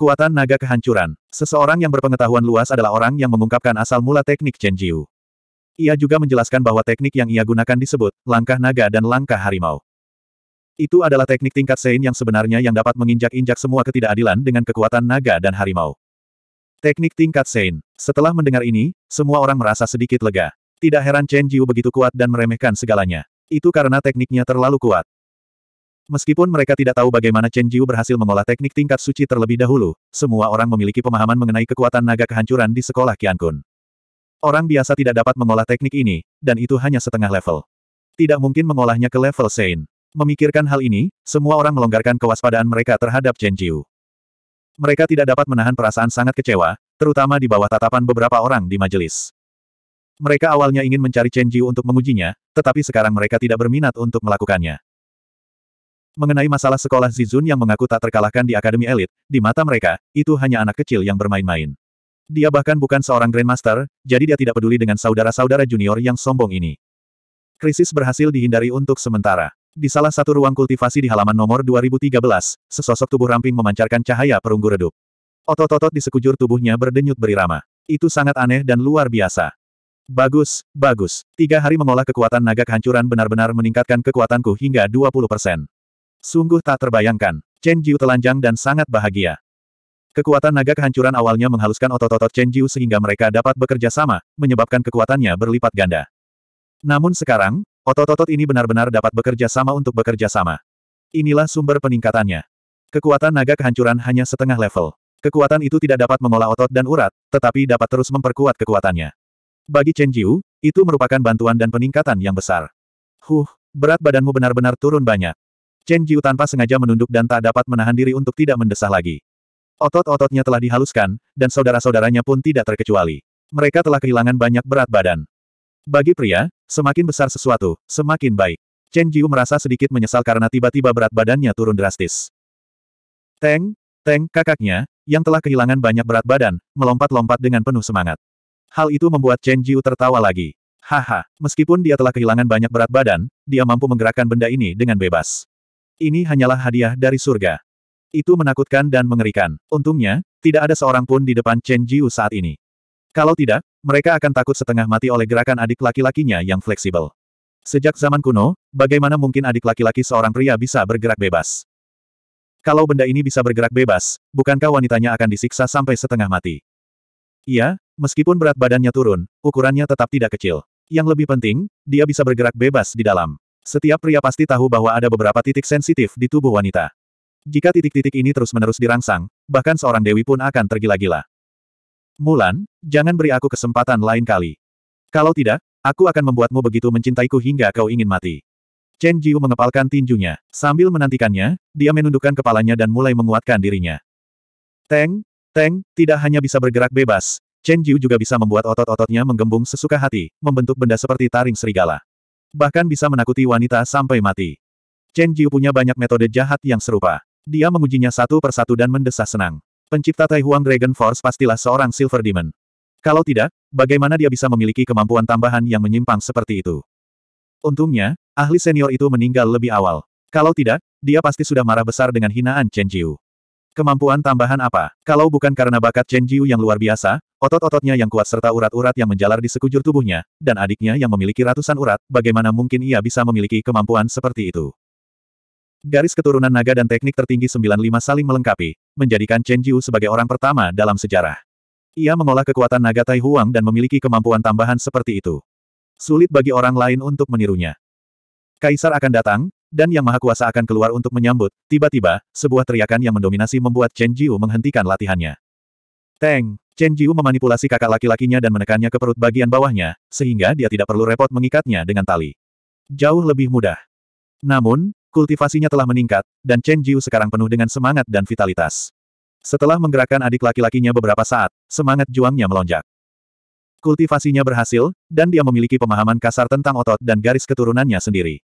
Kekuatan naga kehancuran. Seseorang yang berpengetahuan luas adalah orang yang mengungkapkan asal mula teknik Chen Jiu. Ia juga menjelaskan bahwa teknik yang ia gunakan disebut langkah naga dan langkah harimau. Itu adalah teknik tingkat Sein yang sebenarnya yang dapat menginjak-injak semua ketidakadilan dengan kekuatan naga dan harimau. Teknik tingkat Sein. Setelah mendengar ini, semua orang merasa sedikit lega. Tidak heran Chen Jiu begitu kuat dan meremehkan segalanya. Itu karena tekniknya terlalu kuat. Meskipun mereka tidak tahu bagaimana Chen Jiu berhasil mengolah teknik tingkat suci terlebih dahulu, semua orang memiliki pemahaman mengenai kekuatan naga kehancuran di sekolah Qiankun. Orang biasa tidak dapat mengolah teknik ini, dan itu hanya setengah level. Tidak mungkin mengolahnya ke level Sein. Memikirkan hal ini, semua orang melonggarkan kewaspadaan mereka terhadap Chen Jiu. Mereka tidak dapat menahan perasaan sangat kecewa, terutama di bawah tatapan beberapa orang di majelis. Mereka awalnya ingin mencari Chen Jiu untuk mengujinya, tetapi sekarang mereka tidak berminat untuk melakukannya. Mengenai masalah sekolah Zizun yang mengaku tak terkalahkan di Akademi Elit, di mata mereka, itu hanya anak kecil yang bermain-main. Dia bahkan bukan seorang Grandmaster, jadi dia tidak peduli dengan saudara-saudara junior yang sombong ini. Krisis berhasil dihindari untuk sementara. Di salah satu ruang kultivasi di halaman nomor 2013, sesosok tubuh ramping memancarkan cahaya perunggu redup. Otot-otot di sekujur tubuhnya berdenyut berirama. Itu sangat aneh dan luar biasa. Bagus, bagus. Tiga hari mengolah kekuatan naga kehancuran benar-benar meningkatkan kekuatanku hingga 20 persen. Sungguh tak terbayangkan, Chen Jiu telanjang dan sangat bahagia. Kekuatan naga kehancuran awalnya menghaluskan otot-otot Chen Jiu sehingga mereka dapat bekerja sama, menyebabkan kekuatannya berlipat ganda. Namun sekarang, otot-otot ini benar-benar dapat bekerja sama untuk bekerja sama. Inilah sumber peningkatannya. Kekuatan naga kehancuran hanya setengah level. Kekuatan itu tidak dapat mengolah otot dan urat, tetapi dapat terus memperkuat kekuatannya. Bagi Chen Jiu, itu merupakan bantuan dan peningkatan yang besar. Huh, berat badanmu benar-benar turun banyak. Chen Jiu tanpa sengaja menunduk dan tak dapat menahan diri untuk tidak mendesah lagi. Otot-ototnya telah dihaluskan, dan saudara-saudaranya pun tidak terkecuali. Mereka telah kehilangan banyak berat badan. Bagi pria, semakin besar sesuatu, semakin baik. Chen Jiu merasa sedikit menyesal karena tiba-tiba berat badannya turun drastis. Teng, Teng, kakaknya, yang telah kehilangan banyak berat badan, melompat-lompat dengan penuh semangat. Hal itu membuat Chen Jiu tertawa lagi. Haha, meskipun dia telah kehilangan banyak berat badan, dia mampu menggerakkan benda ini dengan bebas. Ini hanyalah hadiah dari surga. Itu menakutkan dan mengerikan. Untungnya, tidak ada seorang pun di depan Chen Jiu saat ini. Kalau tidak, mereka akan takut setengah mati oleh gerakan adik laki-lakinya yang fleksibel. Sejak zaman kuno, bagaimana mungkin adik laki-laki seorang pria bisa bergerak bebas? Kalau benda ini bisa bergerak bebas, bukankah wanitanya akan disiksa sampai setengah mati? Iya, meskipun berat badannya turun, ukurannya tetap tidak kecil. Yang lebih penting, dia bisa bergerak bebas di dalam. Setiap pria pasti tahu bahwa ada beberapa titik sensitif di tubuh wanita. Jika titik-titik ini terus-menerus dirangsang, bahkan seorang dewi pun akan tergila-gila. Mulan, jangan beri aku kesempatan lain kali. Kalau tidak, aku akan membuatmu begitu mencintaiku hingga kau ingin mati. Chen Jiu mengepalkan tinjunya. Sambil menantikannya, dia menundukkan kepalanya dan mulai menguatkan dirinya. Teng, Teng, tidak hanya bisa bergerak bebas, Chen Jiu juga bisa membuat otot-ototnya menggembung sesuka hati, membentuk benda seperti taring serigala. Bahkan bisa menakuti wanita sampai mati. Chen Jiu punya banyak metode jahat yang serupa. Dia mengujinya satu persatu dan mendesah senang. Pencipta Taihuang Dragon Force pastilah seorang Silver Demon. Kalau tidak, bagaimana dia bisa memiliki kemampuan tambahan yang menyimpang seperti itu? Untungnya, ahli senior itu meninggal lebih awal. Kalau tidak, dia pasti sudah marah besar dengan hinaan Chen Jiu. Kemampuan tambahan apa? Kalau bukan karena bakat Chen Jiu yang luar biasa, otot-ototnya yang kuat serta urat-urat yang menjalar di sekujur tubuhnya, dan adiknya yang memiliki ratusan urat, bagaimana mungkin ia bisa memiliki kemampuan seperti itu? Garis keturunan naga dan teknik tertinggi 95 saling melengkapi, menjadikan Chen Jiu sebagai orang pertama dalam sejarah. Ia mengolah kekuatan naga Tai Huang dan memiliki kemampuan tambahan seperti itu. Sulit bagi orang lain untuk menirunya. Kaisar akan datang, dan Yang Maha Kuasa akan keluar untuk menyambut, tiba-tiba, sebuah teriakan yang mendominasi membuat Chen Jiu menghentikan latihannya. Teng! Chen Jiu memanipulasi kakak laki-lakinya dan menekannya ke perut bagian bawahnya, sehingga dia tidak perlu repot mengikatnya dengan tali. Jauh lebih mudah. Namun, kultivasinya telah meningkat, dan Chen Jiu sekarang penuh dengan semangat dan vitalitas. Setelah menggerakkan adik laki-lakinya beberapa saat, semangat juangnya melonjak. Kultivasinya berhasil, dan dia memiliki pemahaman kasar tentang otot dan garis keturunannya sendiri.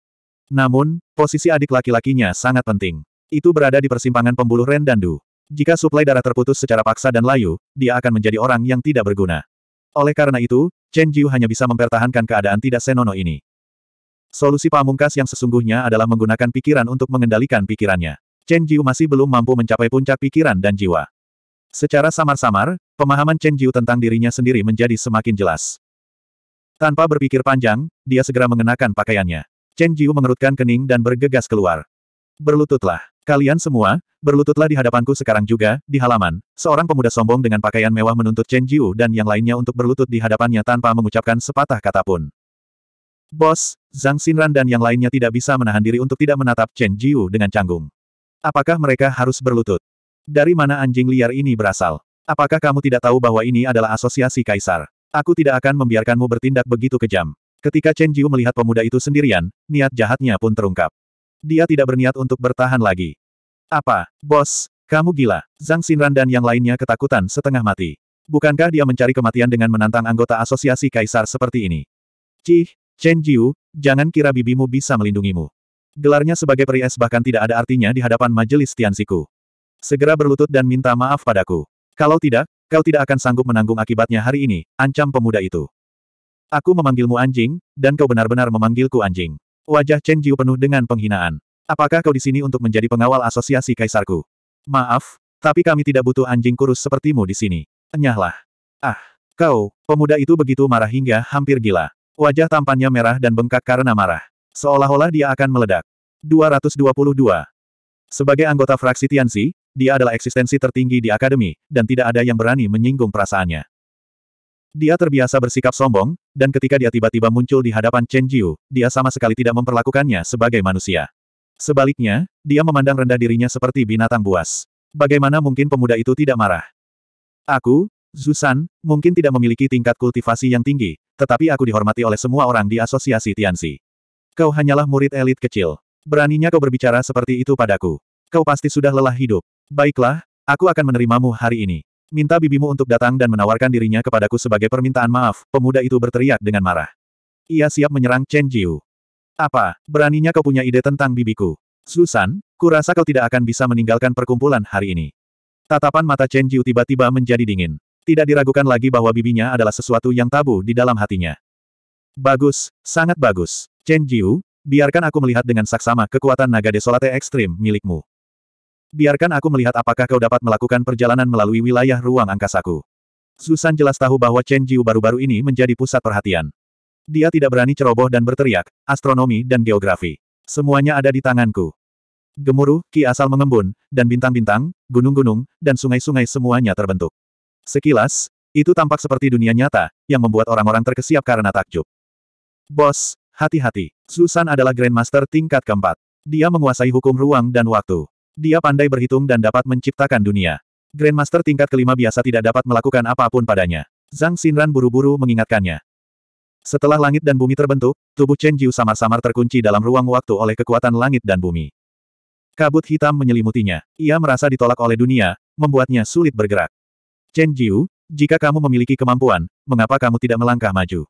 Namun, posisi adik laki-lakinya sangat penting. Itu berada di persimpangan pembuluh Ren dan Du. Jika suplai darah terputus secara paksa dan layu, dia akan menjadi orang yang tidak berguna. Oleh karena itu, Chen Jiu hanya bisa mempertahankan keadaan tidak senono ini. Solusi pamungkas yang sesungguhnya adalah menggunakan pikiran untuk mengendalikan pikirannya. Chen Jiu masih belum mampu mencapai puncak pikiran dan jiwa. Secara samar-samar, pemahaman Chen Jiu tentang dirinya sendiri menjadi semakin jelas. Tanpa berpikir panjang, dia segera mengenakan pakaiannya. Chen Jiu mengerutkan kening dan bergegas keluar. Berlututlah. Kalian semua, berlututlah di hadapanku sekarang juga, di halaman. Seorang pemuda sombong dengan pakaian mewah menuntut Chen Jiu dan yang lainnya untuk berlutut di hadapannya tanpa mengucapkan sepatah kata pun. Bos, Zhang Xinran dan yang lainnya tidak bisa menahan diri untuk tidak menatap Chen Jiu dengan canggung. Apakah mereka harus berlutut? Dari mana anjing liar ini berasal? Apakah kamu tidak tahu bahwa ini adalah asosiasi kaisar? Aku tidak akan membiarkanmu bertindak begitu kejam. Ketika Chen Jiu melihat pemuda itu sendirian, niat jahatnya pun terungkap. Dia tidak berniat untuk bertahan lagi. Apa, bos? Kamu gila? Zhang Xinran dan yang lainnya ketakutan setengah mati. Bukankah dia mencari kematian dengan menantang anggota asosiasi kaisar seperti ini? Cih, Chen Jiu, jangan kira bibimu bisa melindungimu. Gelarnya sebagai peries bahkan tidak ada artinya di hadapan majelis Tianziku. Segera berlutut dan minta maaf padaku. Kalau tidak, kau tidak akan sanggup menanggung akibatnya hari ini, ancam pemuda itu. Aku memanggilmu anjing, dan kau benar-benar memanggilku anjing. Wajah Chen Jiu penuh dengan penghinaan. Apakah kau di sini untuk menjadi pengawal asosiasi kaisarku? Maaf, tapi kami tidak butuh anjing kurus sepertimu di sini. Enyahlah. Ah, kau, pemuda itu begitu marah hingga hampir gila. Wajah tampannya merah dan bengkak karena marah. Seolah-olah dia akan meledak. 222. Sebagai anggota fraksi Tianxi, dia adalah eksistensi tertinggi di akademi, dan tidak ada yang berani menyinggung perasaannya. Dia terbiasa bersikap sombong, dan ketika dia tiba-tiba muncul di hadapan Chen Jiu, dia sama sekali tidak memperlakukannya sebagai manusia. Sebaliknya, dia memandang rendah dirinya seperti binatang buas. Bagaimana mungkin pemuda itu tidak marah? Aku, Zusan, mungkin tidak memiliki tingkat kultivasi yang tinggi, tetapi aku dihormati oleh semua orang di asosiasi Tianzi. Kau hanyalah murid elit kecil. Beraninya kau berbicara seperti itu padaku. Kau pasti sudah lelah hidup. Baiklah, aku akan menerimamu hari ini. Minta bibimu untuk datang dan menawarkan dirinya kepadaku sebagai permintaan maaf, pemuda itu berteriak dengan marah. Ia siap menyerang Chen Jiu. Apa, beraninya kau punya ide tentang bibiku? Susan, kurasa kau tidak akan bisa meninggalkan perkumpulan hari ini. Tatapan mata Chen Jiu tiba-tiba menjadi dingin. Tidak diragukan lagi bahwa bibinya adalah sesuatu yang tabu di dalam hatinya. Bagus, sangat bagus. Chen Jiu, biarkan aku melihat dengan saksama kekuatan naga desolate ekstrim milikmu. Biarkan aku melihat apakah kau dapat melakukan perjalanan melalui wilayah ruang angkasaku. Susan jelas tahu bahwa Chen Jiu baru-baru ini menjadi pusat perhatian. Dia tidak berani ceroboh dan berteriak, astronomi dan geografi. Semuanya ada di tanganku. Gemuruh, ki asal mengembun, dan bintang-bintang, gunung-gunung, dan sungai-sungai semuanya terbentuk. Sekilas, itu tampak seperti dunia nyata, yang membuat orang-orang terkesiap karena takjub. Bos, hati-hati. Susan adalah Grandmaster tingkat keempat. Dia menguasai hukum ruang dan waktu. Dia pandai berhitung dan dapat menciptakan dunia. Grandmaster tingkat kelima biasa tidak dapat melakukan apapun padanya. Zhang Xinran buru-buru mengingatkannya. Setelah langit dan bumi terbentuk, tubuh Chen Jiu samar-samar terkunci dalam ruang waktu oleh kekuatan langit dan bumi. Kabut hitam menyelimutinya. Ia merasa ditolak oleh dunia, membuatnya sulit bergerak. Chen Jiu, jika kamu memiliki kemampuan, mengapa kamu tidak melangkah maju?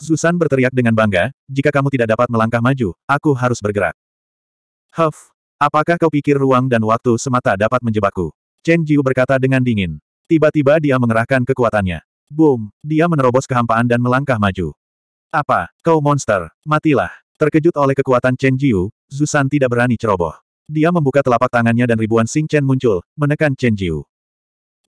Susan berteriak dengan bangga, jika kamu tidak dapat melangkah maju, aku harus bergerak. Huff, Apakah kau pikir ruang dan waktu semata dapat menjebakku? Chen Jiu berkata dengan dingin. Tiba-tiba dia mengerahkan kekuatannya. Boom! Dia menerobos kehampaan dan melangkah maju. Apa? Kau monster! Matilah! Terkejut oleh kekuatan Chen Jiu, Zusan tidak berani ceroboh. Dia membuka telapak tangannya dan ribuan Sing Chen muncul, menekan Chen Jiu.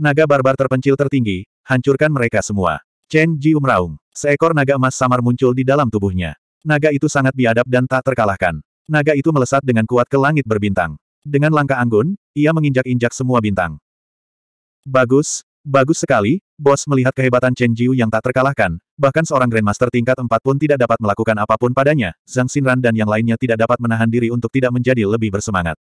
Naga barbar terpencil tertinggi, hancurkan mereka semua. Chen Jiu meraung. Seekor naga emas samar muncul di dalam tubuhnya. Naga itu sangat biadab dan tak terkalahkan. Naga itu melesat dengan kuat ke langit berbintang. Dengan langkah anggun, ia menginjak-injak semua bintang. Bagus, bagus sekali, bos melihat kehebatan Chen Jiu yang tak terkalahkan, bahkan seorang Grandmaster tingkat 4 pun tidak dapat melakukan apapun padanya, Zhang Xinran dan yang lainnya tidak dapat menahan diri untuk tidak menjadi lebih bersemangat.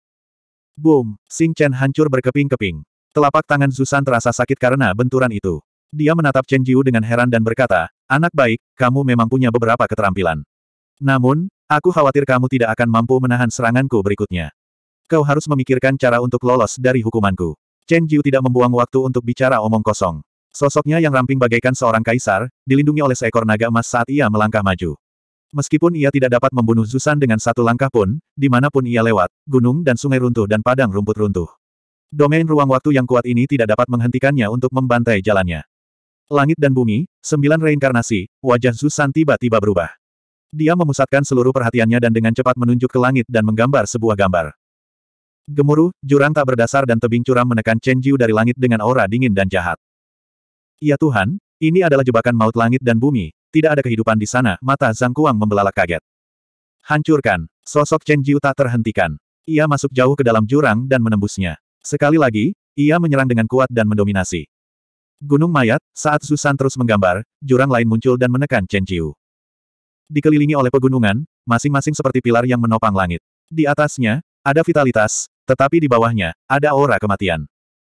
Boom, Sing Chen hancur berkeping-keping. Telapak tangan Zusan terasa sakit karena benturan itu. Dia menatap Chen Jiu dengan heran dan berkata, Anak baik, kamu memang punya beberapa keterampilan. Namun, Aku khawatir kamu tidak akan mampu menahan seranganku berikutnya. Kau harus memikirkan cara untuk lolos dari hukumanku. Chen Jiu tidak membuang waktu untuk bicara omong kosong. Sosoknya yang ramping bagaikan seorang kaisar, dilindungi oleh seekor naga emas saat ia melangkah maju. Meskipun ia tidak dapat membunuh Zusan dengan satu langkah pun, dimanapun ia lewat, gunung dan sungai runtuh dan padang rumput runtuh. Domain ruang waktu yang kuat ini tidak dapat menghentikannya untuk membantai jalannya. Langit dan bumi, sembilan reinkarnasi, wajah Zusan tiba-tiba berubah. Dia memusatkan seluruh perhatiannya dan dengan cepat menunjuk ke langit dan menggambar sebuah gambar. Gemuruh, jurang tak berdasar dan tebing curam menekan Chen Jiu dari langit dengan aura dingin dan jahat. Ya Tuhan, ini adalah jebakan maut langit dan bumi, tidak ada kehidupan di sana, mata Zhang Kuang membelalak kaget. Hancurkan, sosok Chen Jiu tak terhentikan. Ia masuk jauh ke dalam jurang dan menembusnya. Sekali lagi, ia menyerang dengan kuat dan mendominasi. Gunung mayat, saat Susan terus menggambar, jurang lain muncul dan menekan Chen Jiu dikelilingi oleh pegunungan, masing-masing seperti pilar yang menopang langit. Di atasnya, ada vitalitas, tetapi di bawahnya, ada aura kematian.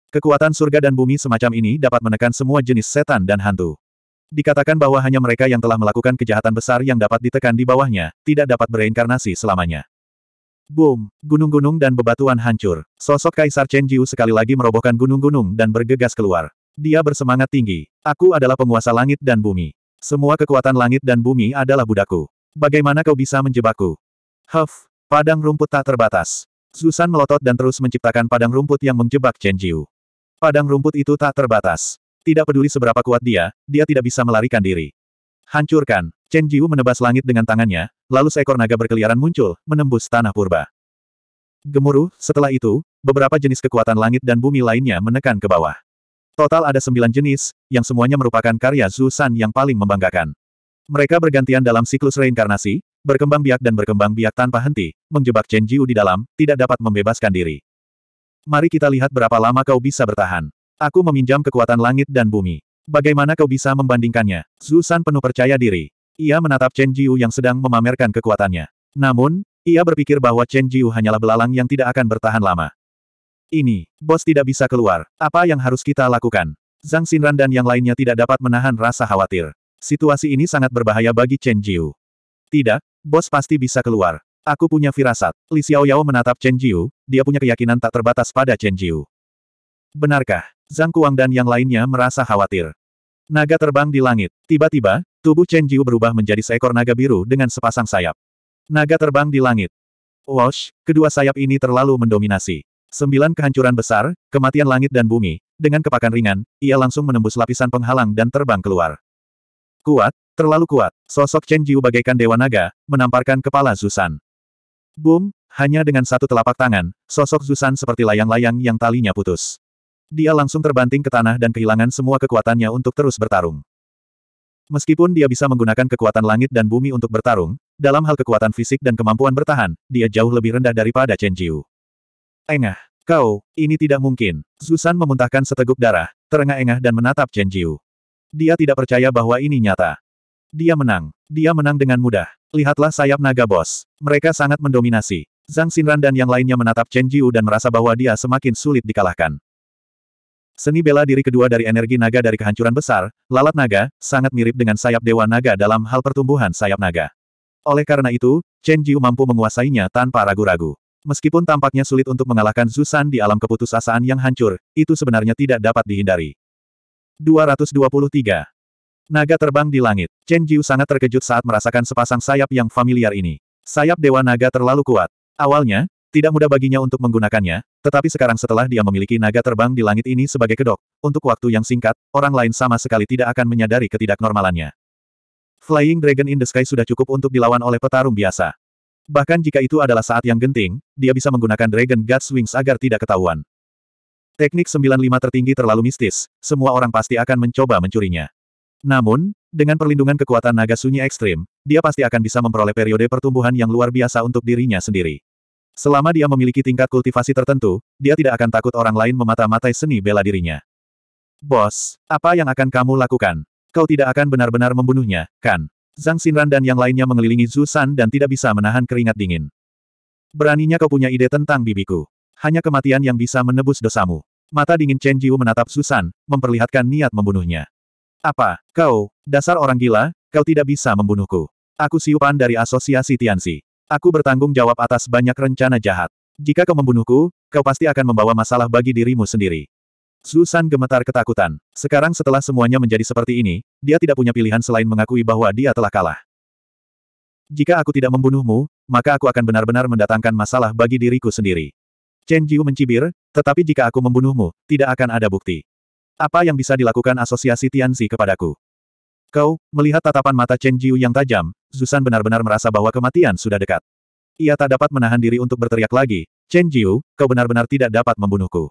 Kekuatan surga dan bumi semacam ini dapat menekan semua jenis setan dan hantu. Dikatakan bahwa hanya mereka yang telah melakukan kejahatan besar yang dapat ditekan di bawahnya, tidak dapat bereinkarnasi selamanya. Boom! Gunung-gunung dan bebatuan hancur. Sosok Kaisar Chen Jiu sekali lagi merobohkan gunung-gunung dan bergegas keluar. Dia bersemangat tinggi. Aku adalah penguasa langit dan bumi. Semua kekuatan langit dan bumi adalah budakku. Bagaimana kau bisa menjebakku? Huff, padang rumput tak terbatas. Susan melotot dan terus menciptakan padang rumput yang menjebak Chen Jiu. Padang rumput itu tak terbatas. Tidak peduli seberapa kuat dia, dia tidak bisa melarikan diri. Hancurkan. Chen Jiu menebas langit dengan tangannya, lalu seekor naga berkeliaran muncul, menembus tanah purba. Gemuruh, setelah itu, beberapa jenis kekuatan langit dan bumi lainnya menekan ke bawah. Total ada sembilan jenis, yang semuanya merupakan karya Zhu San yang paling membanggakan. Mereka bergantian dalam siklus reinkarnasi, berkembang biak dan berkembang biak tanpa henti, menjebak Chen Jiu di dalam, tidak dapat membebaskan diri. Mari kita lihat berapa lama kau bisa bertahan. Aku meminjam kekuatan langit dan bumi. Bagaimana kau bisa membandingkannya? Zhu San penuh percaya diri. Ia menatap Chen Jiu yang sedang memamerkan kekuatannya. Namun, ia berpikir bahwa Chen Jiu hanyalah belalang yang tidak akan bertahan lama. Ini, bos tidak bisa keluar. Apa yang harus kita lakukan? Zhang Xinran dan yang lainnya tidak dapat menahan rasa khawatir. Situasi ini sangat berbahaya bagi Chen Jiu. Tidak, bos pasti bisa keluar. Aku punya firasat. Li Xiaoyao menatap Chen Jiu, dia punya keyakinan tak terbatas pada Chen Jiu. Benarkah? Zhang Kuang dan yang lainnya merasa khawatir. Naga terbang di langit. Tiba-tiba, tubuh Chen Jiu berubah menjadi seekor naga biru dengan sepasang sayap. Naga terbang di langit. Wash, kedua sayap ini terlalu mendominasi. Sembilan kehancuran besar, kematian langit dan bumi, dengan kepakan ringan, ia langsung menembus lapisan penghalang dan terbang keluar. Kuat, terlalu kuat, sosok Chen Jiu bagaikan dewa naga, menamparkan kepala Zusan. Boom, hanya dengan satu telapak tangan, sosok Zusan seperti layang-layang yang talinya putus. Dia langsung terbanting ke tanah dan kehilangan semua kekuatannya untuk terus bertarung. Meskipun dia bisa menggunakan kekuatan langit dan bumi untuk bertarung, dalam hal kekuatan fisik dan kemampuan bertahan, dia jauh lebih rendah daripada Chen Jiu. Engah. Kau, ini tidak mungkin. Zusan memuntahkan seteguk darah, terengah-engah dan menatap Chen Jiu. Dia tidak percaya bahwa ini nyata. Dia menang. Dia menang dengan mudah. Lihatlah sayap naga bos. Mereka sangat mendominasi. Zhang Xinran dan yang lainnya menatap Chen Jiu dan merasa bahwa dia semakin sulit dikalahkan. Seni bela diri kedua dari energi naga dari kehancuran besar, lalat naga, sangat mirip dengan sayap dewa naga dalam hal pertumbuhan sayap naga. Oleh karena itu, Chen Jiu mampu menguasainya tanpa ragu-ragu. Meskipun tampaknya sulit untuk mengalahkan Zusan di alam keputusasaan yang hancur, itu sebenarnya tidak dapat dihindari. 223. Naga terbang di langit. Chen Jiu sangat terkejut saat merasakan sepasang sayap yang familiar ini. Sayap Dewa Naga terlalu kuat. Awalnya, tidak mudah baginya untuk menggunakannya, tetapi sekarang setelah dia memiliki naga terbang di langit ini sebagai kedok, untuk waktu yang singkat, orang lain sama sekali tidak akan menyadari ketidaknormalannya. Flying Dragon in the Sky sudah cukup untuk dilawan oleh petarung biasa. Bahkan jika itu adalah saat yang genting, dia bisa menggunakan Dragon God's Wings agar tidak ketahuan. Teknik 95 tertinggi terlalu mistis, semua orang pasti akan mencoba mencurinya. Namun, dengan perlindungan kekuatan naga sunyi ekstrim, dia pasti akan bisa memperoleh periode pertumbuhan yang luar biasa untuk dirinya sendiri. Selama dia memiliki tingkat kultivasi tertentu, dia tidak akan takut orang lain memata-matai seni bela dirinya. Bos, apa yang akan kamu lakukan? Kau tidak akan benar-benar membunuhnya, kan? Zhang Xinran dan yang lainnya mengelilingi Zhu San dan tidak bisa menahan keringat dingin. Beraninya kau punya ide tentang bibiku. Hanya kematian yang bisa menebus dosamu. Mata dingin Chen Jiu menatap Zhu San, memperlihatkan niat membunuhnya. Apa, kau, dasar orang gila, kau tidak bisa membunuhku. Aku siupan dari asosiasi Tianxi. Aku bertanggung jawab atas banyak rencana jahat. Jika kau membunuhku, kau pasti akan membawa masalah bagi dirimu sendiri. Zusan gemetar ketakutan. Sekarang setelah semuanya menjadi seperti ini, dia tidak punya pilihan selain mengakui bahwa dia telah kalah. Jika aku tidak membunuhmu, maka aku akan benar-benar mendatangkan masalah bagi diriku sendiri. Chen Jiu mencibir, tetapi jika aku membunuhmu, tidak akan ada bukti. Apa yang bisa dilakukan asosiasi Tianzi kepadaku? Kau, melihat tatapan mata Chen Jiu yang tajam, Zusan benar-benar merasa bahwa kematian sudah dekat. Ia tak dapat menahan diri untuk berteriak lagi, Chen Jiu, kau benar-benar tidak dapat membunuhku.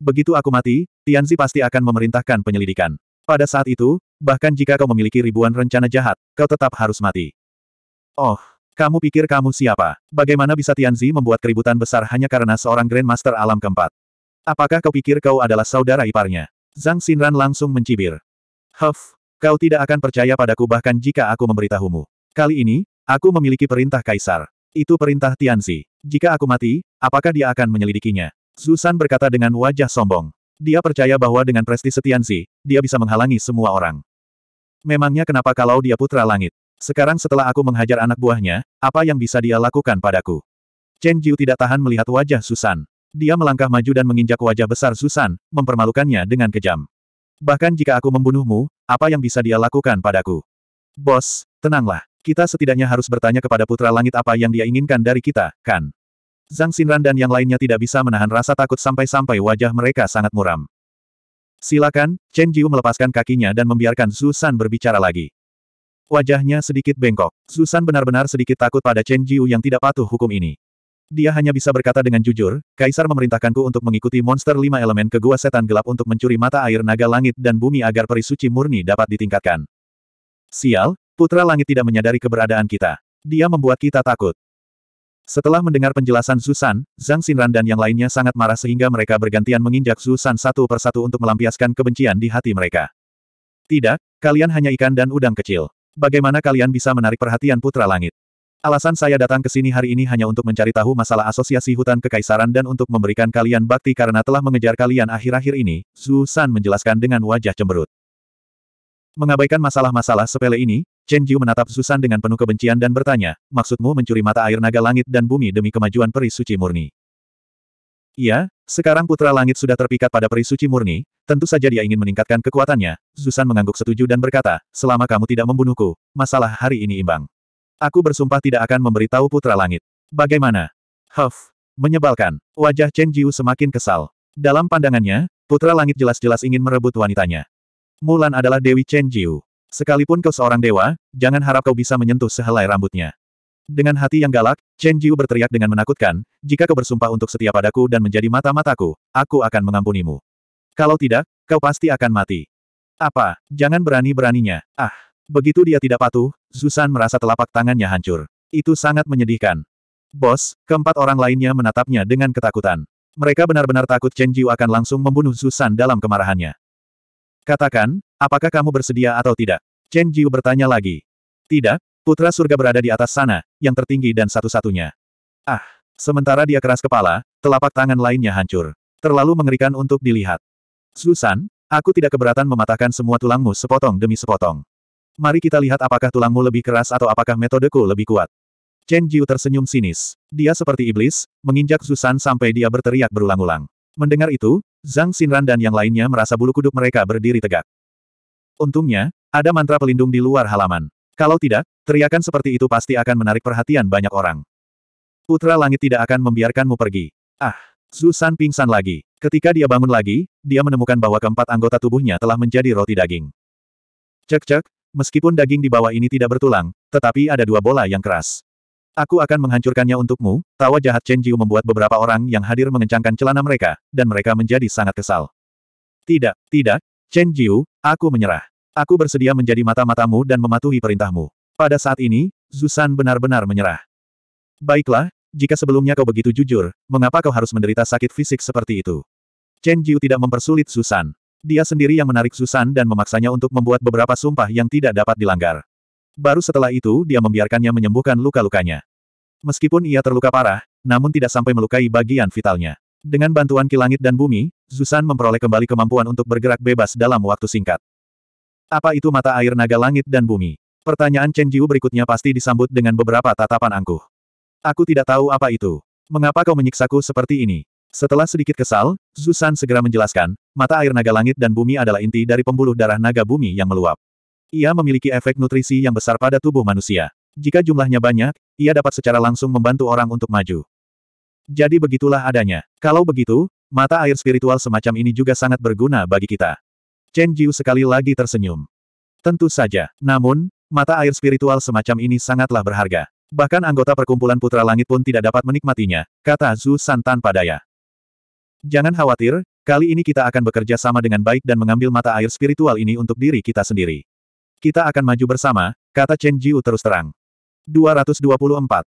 Begitu aku mati, Tianzi pasti akan memerintahkan penyelidikan. Pada saat itu, bahkan jika kau memiliki ribuan rencana jahat, kau tetap harus mati. Oh, kamu pikir kamu siapa? Bagaimana bisa Tianzi membuat keributan besar hanya karena seorang Grandmaster alam keempat? Apakah kau pikir kau adalah saudara iparnya? Zhang Xinran langsung mencibir. Huff, kau tidak akan percaya padaku bahkan jika aku memberitahumu. Kali ini, aku memiliki perintah kaisar. Itu perintah Tianzi. Jika aku mati, apakah dia akan menyelidikinya? Zusan berkata dengan wajah sombong. Dia percaya bahwa dengan prestise setiansi, dia bisa menghalangi semua orang. Memangnya kenapa kalau dia putra langit? Sekarang setelah aku menghajar anak buahnya, apa yang bisa dia lakukan padaku? Chen Jiu tidak tahan melihat wajah Susan. Dia melangkah maju dan menginjak wajah besar Susan, mempermalukannya dengan kejam. Bahkan jika aku membunuhmu, apa yang bisa dia lakukan padaku? Bos, tenanglah. Kita setidaknya harus bertanya kepada Putra Langit apa yang dia inginkan dari kita, kan? Zhang Xinran dan yang lainnya tidak bisa menahan rasa takut sampai-sampai wajah mereka sangat muram. Silakan, Chen Jiu melepaskan kakinya dan membiarkan Susan berbicara lagi. Wajahnya sedikit bengkok. Susan benar-benar sedikit takut pada Chen Jiu yang tidak patuh hukum ini. Dia hanya bisa berkata dengan jujur, Kaisar memerintahkanku untuk mengikuti monster lima elemen ke gua setan gelap untuk mencuri mata air naga langit dan bumi agar peri suci murni dapat ditingkatkan. Sial, Putra Langit tidak menyadari keberadaan kita. Dia membuat kita takut. Setelah mendengar penjelasan Susan, Zhang Xinran dan yang lainnya sangat marah sehingga mereka bergantian menginjak Susan satu persatu untuk melampiaskan kebencian di hati mereka. Tidak, kalian hanya ikan dan udang kecil. Bagaimana kalian bisa menarik perhatian Putra Langit? Alasan saya datang ke sini hari ini hanya untuk mencari tahu masalah asosiasi hutan kekaisaran dan untuk memberikan kalian bakti karena telah mengejar kalian akhir-akhir ini, Susan menjelaskan dengan wajah cemberut. Mengabaikan masalah-masalah sepele ini, Chen Jiu menatap Susan dengan penuh kebencian dan bertanya, maksudmu mencuri mata air naga langit dan bumi demi kemajuan peri suci murni? Iya, sekarang putra langit sudah terpikat pada peri suci murni, tentu saja dia ingin meningkatkan kekuatannya. Susan mengangguk setuju dan berkata, selama kamu tidak membunuhku, masalah hari ini imbang. Aku bersumpah tidak akan memberitahu putra langit. Bagaimana? Huff, menyebalkan. Wajah Chen Jiu semakin kesal. Dalam pandangannya, putra langit jelas-jelas ingin merebut wanitanya. Mulan adalah Dewi Chen Jiu. Sekalipun kau seorang dewa, jangan harap kau bisa menyentuh sehelai rambutnya. Dengan hati yang galak, Chen Jiu berteriak dengan menakutkan, jika kau bersumpah untuk setia padaku dan menjadi mata-mataku, aku akan mengampunimu. Kalau tidak, kau pasti akan mati. Apa? Jangan berani-beraninya. Ah! Begitu dia tidak patuh, Zusan merasa telapak tangannya hancur. Itu sangat menyedihkan. Bos, keempat orang lainnya menatapnya dengan ketakutan. Mereka benar-benar takut Chen Jiu akan langsung membunuh Zusan dalam kemarahannya. Katakan, apakah kamu bersedia atau tidak? Chen Jiu bertanya lagi. Tidak, putra surga berada di atas sana, yang tertinggi dan satu-satunya. Ah, sementara dia keras kepala, telapak tangan lainnya hancur. Terlalu mengerikan untuk dilihat. Susan, aku tidak keberatan mematahkan semua tulangmu sepotong demi sepotong. Mari kita lihat apakah tulangmu lebih keras atau apakah metodeku lebih kuat. Chen Jiu tersenyum sinis. Dia seperti iblis, menginjak Susan sampai dia berteriak berulang-ulang. Mendengar itu, Zhang Xinran dan yang lainnya merasa bulu kuduk mereka berdiri tegak. Untungnya, ada mantra pelindung di luar halaman. Kalau tidak, teriakan seperti itu pasti akan menarik perhatian banyak orang. Putra Langit tidak akan membiarkanmu pergi. Ah, Zusan pingsan lagi. Ketika dia bangun lagi, dia menemukan bahwa keempat anggota tubuhnya telah menjadi roti daging. Cek-cek, meskipun daging di bawah ini tidak bertulang, tetapi ada dua bola yang keras. Aku akan menghancurkannya untukmu, tawa jahat Chen Jiu membuat beberapa orang yang hadir mengencangkan celana mereka, dan mereka menjadi sangat kesal. Tidak, tidak, Chen Jiu, aku menyerah. Aku bersedia menjadi mata-matamu dan mematuhi perintahmu. Pada saat ini, Zusan benar-benar menyerah. Baiklah, jika sebelumnya kau begitu jujur, mengapa kau harus menderita sakit fisik seperti itu? Chen Jiu tidak mempersulit Susan. Dia sendiri yang menarik Susan dan memaksanya untuk membuat beberapa sumpah yang tidak dapat dilanggar. Baru setelah itu dia membiarkannya menyembuhkan luka-lukanya. Meskipun ia terluka parah, namun tidak sampai melukai bagian vitalnya. Dengan bantuan kilangit dan bumi, Zusan memperoleh kembali kemampuan untuk bergerak bebas dalam waktu singkat. Apa itu mata air naga langit dan bumi? Pertanyaan Chen Jiu berikutnya pasti disambut dengan beberapa tatapan angkuh. Aku tidak tahu apa itu. Mengapa kau menyiksaku seperti ini? Setelah sedikit kesal, Zusan segera menjelaskan, mata air naga langit dan bumi adalah inti dari pembuluh darah naga bumi yang meluap. Ia memiliki efek nutrisi yang besar pada tubuh manusia. Jika jumlahnya banyak, ia dapat secara langsung membantu orang untuk maju. Jadi begitulah adanya. Kalau begitu, mata air spiritual semacam ini juga sangat berguna bagi kita. Chen Jiu sekali lagi tersenyum. Tentu saja. Namun, mata air spiritual semacam ini sangatlah berharga. Bahkan anggota perkumpulan Putra Langit pun tidak dapat menikmatinya, kata Zhu San tanpa daya. Jangan khawatir, kali ini kita akan bekerja sama dengan baik dan mengambil mata air spiritual ini untuk diri kita sendiri. Kita akan maju bersama, kata Chen Jiu terus terang. 224.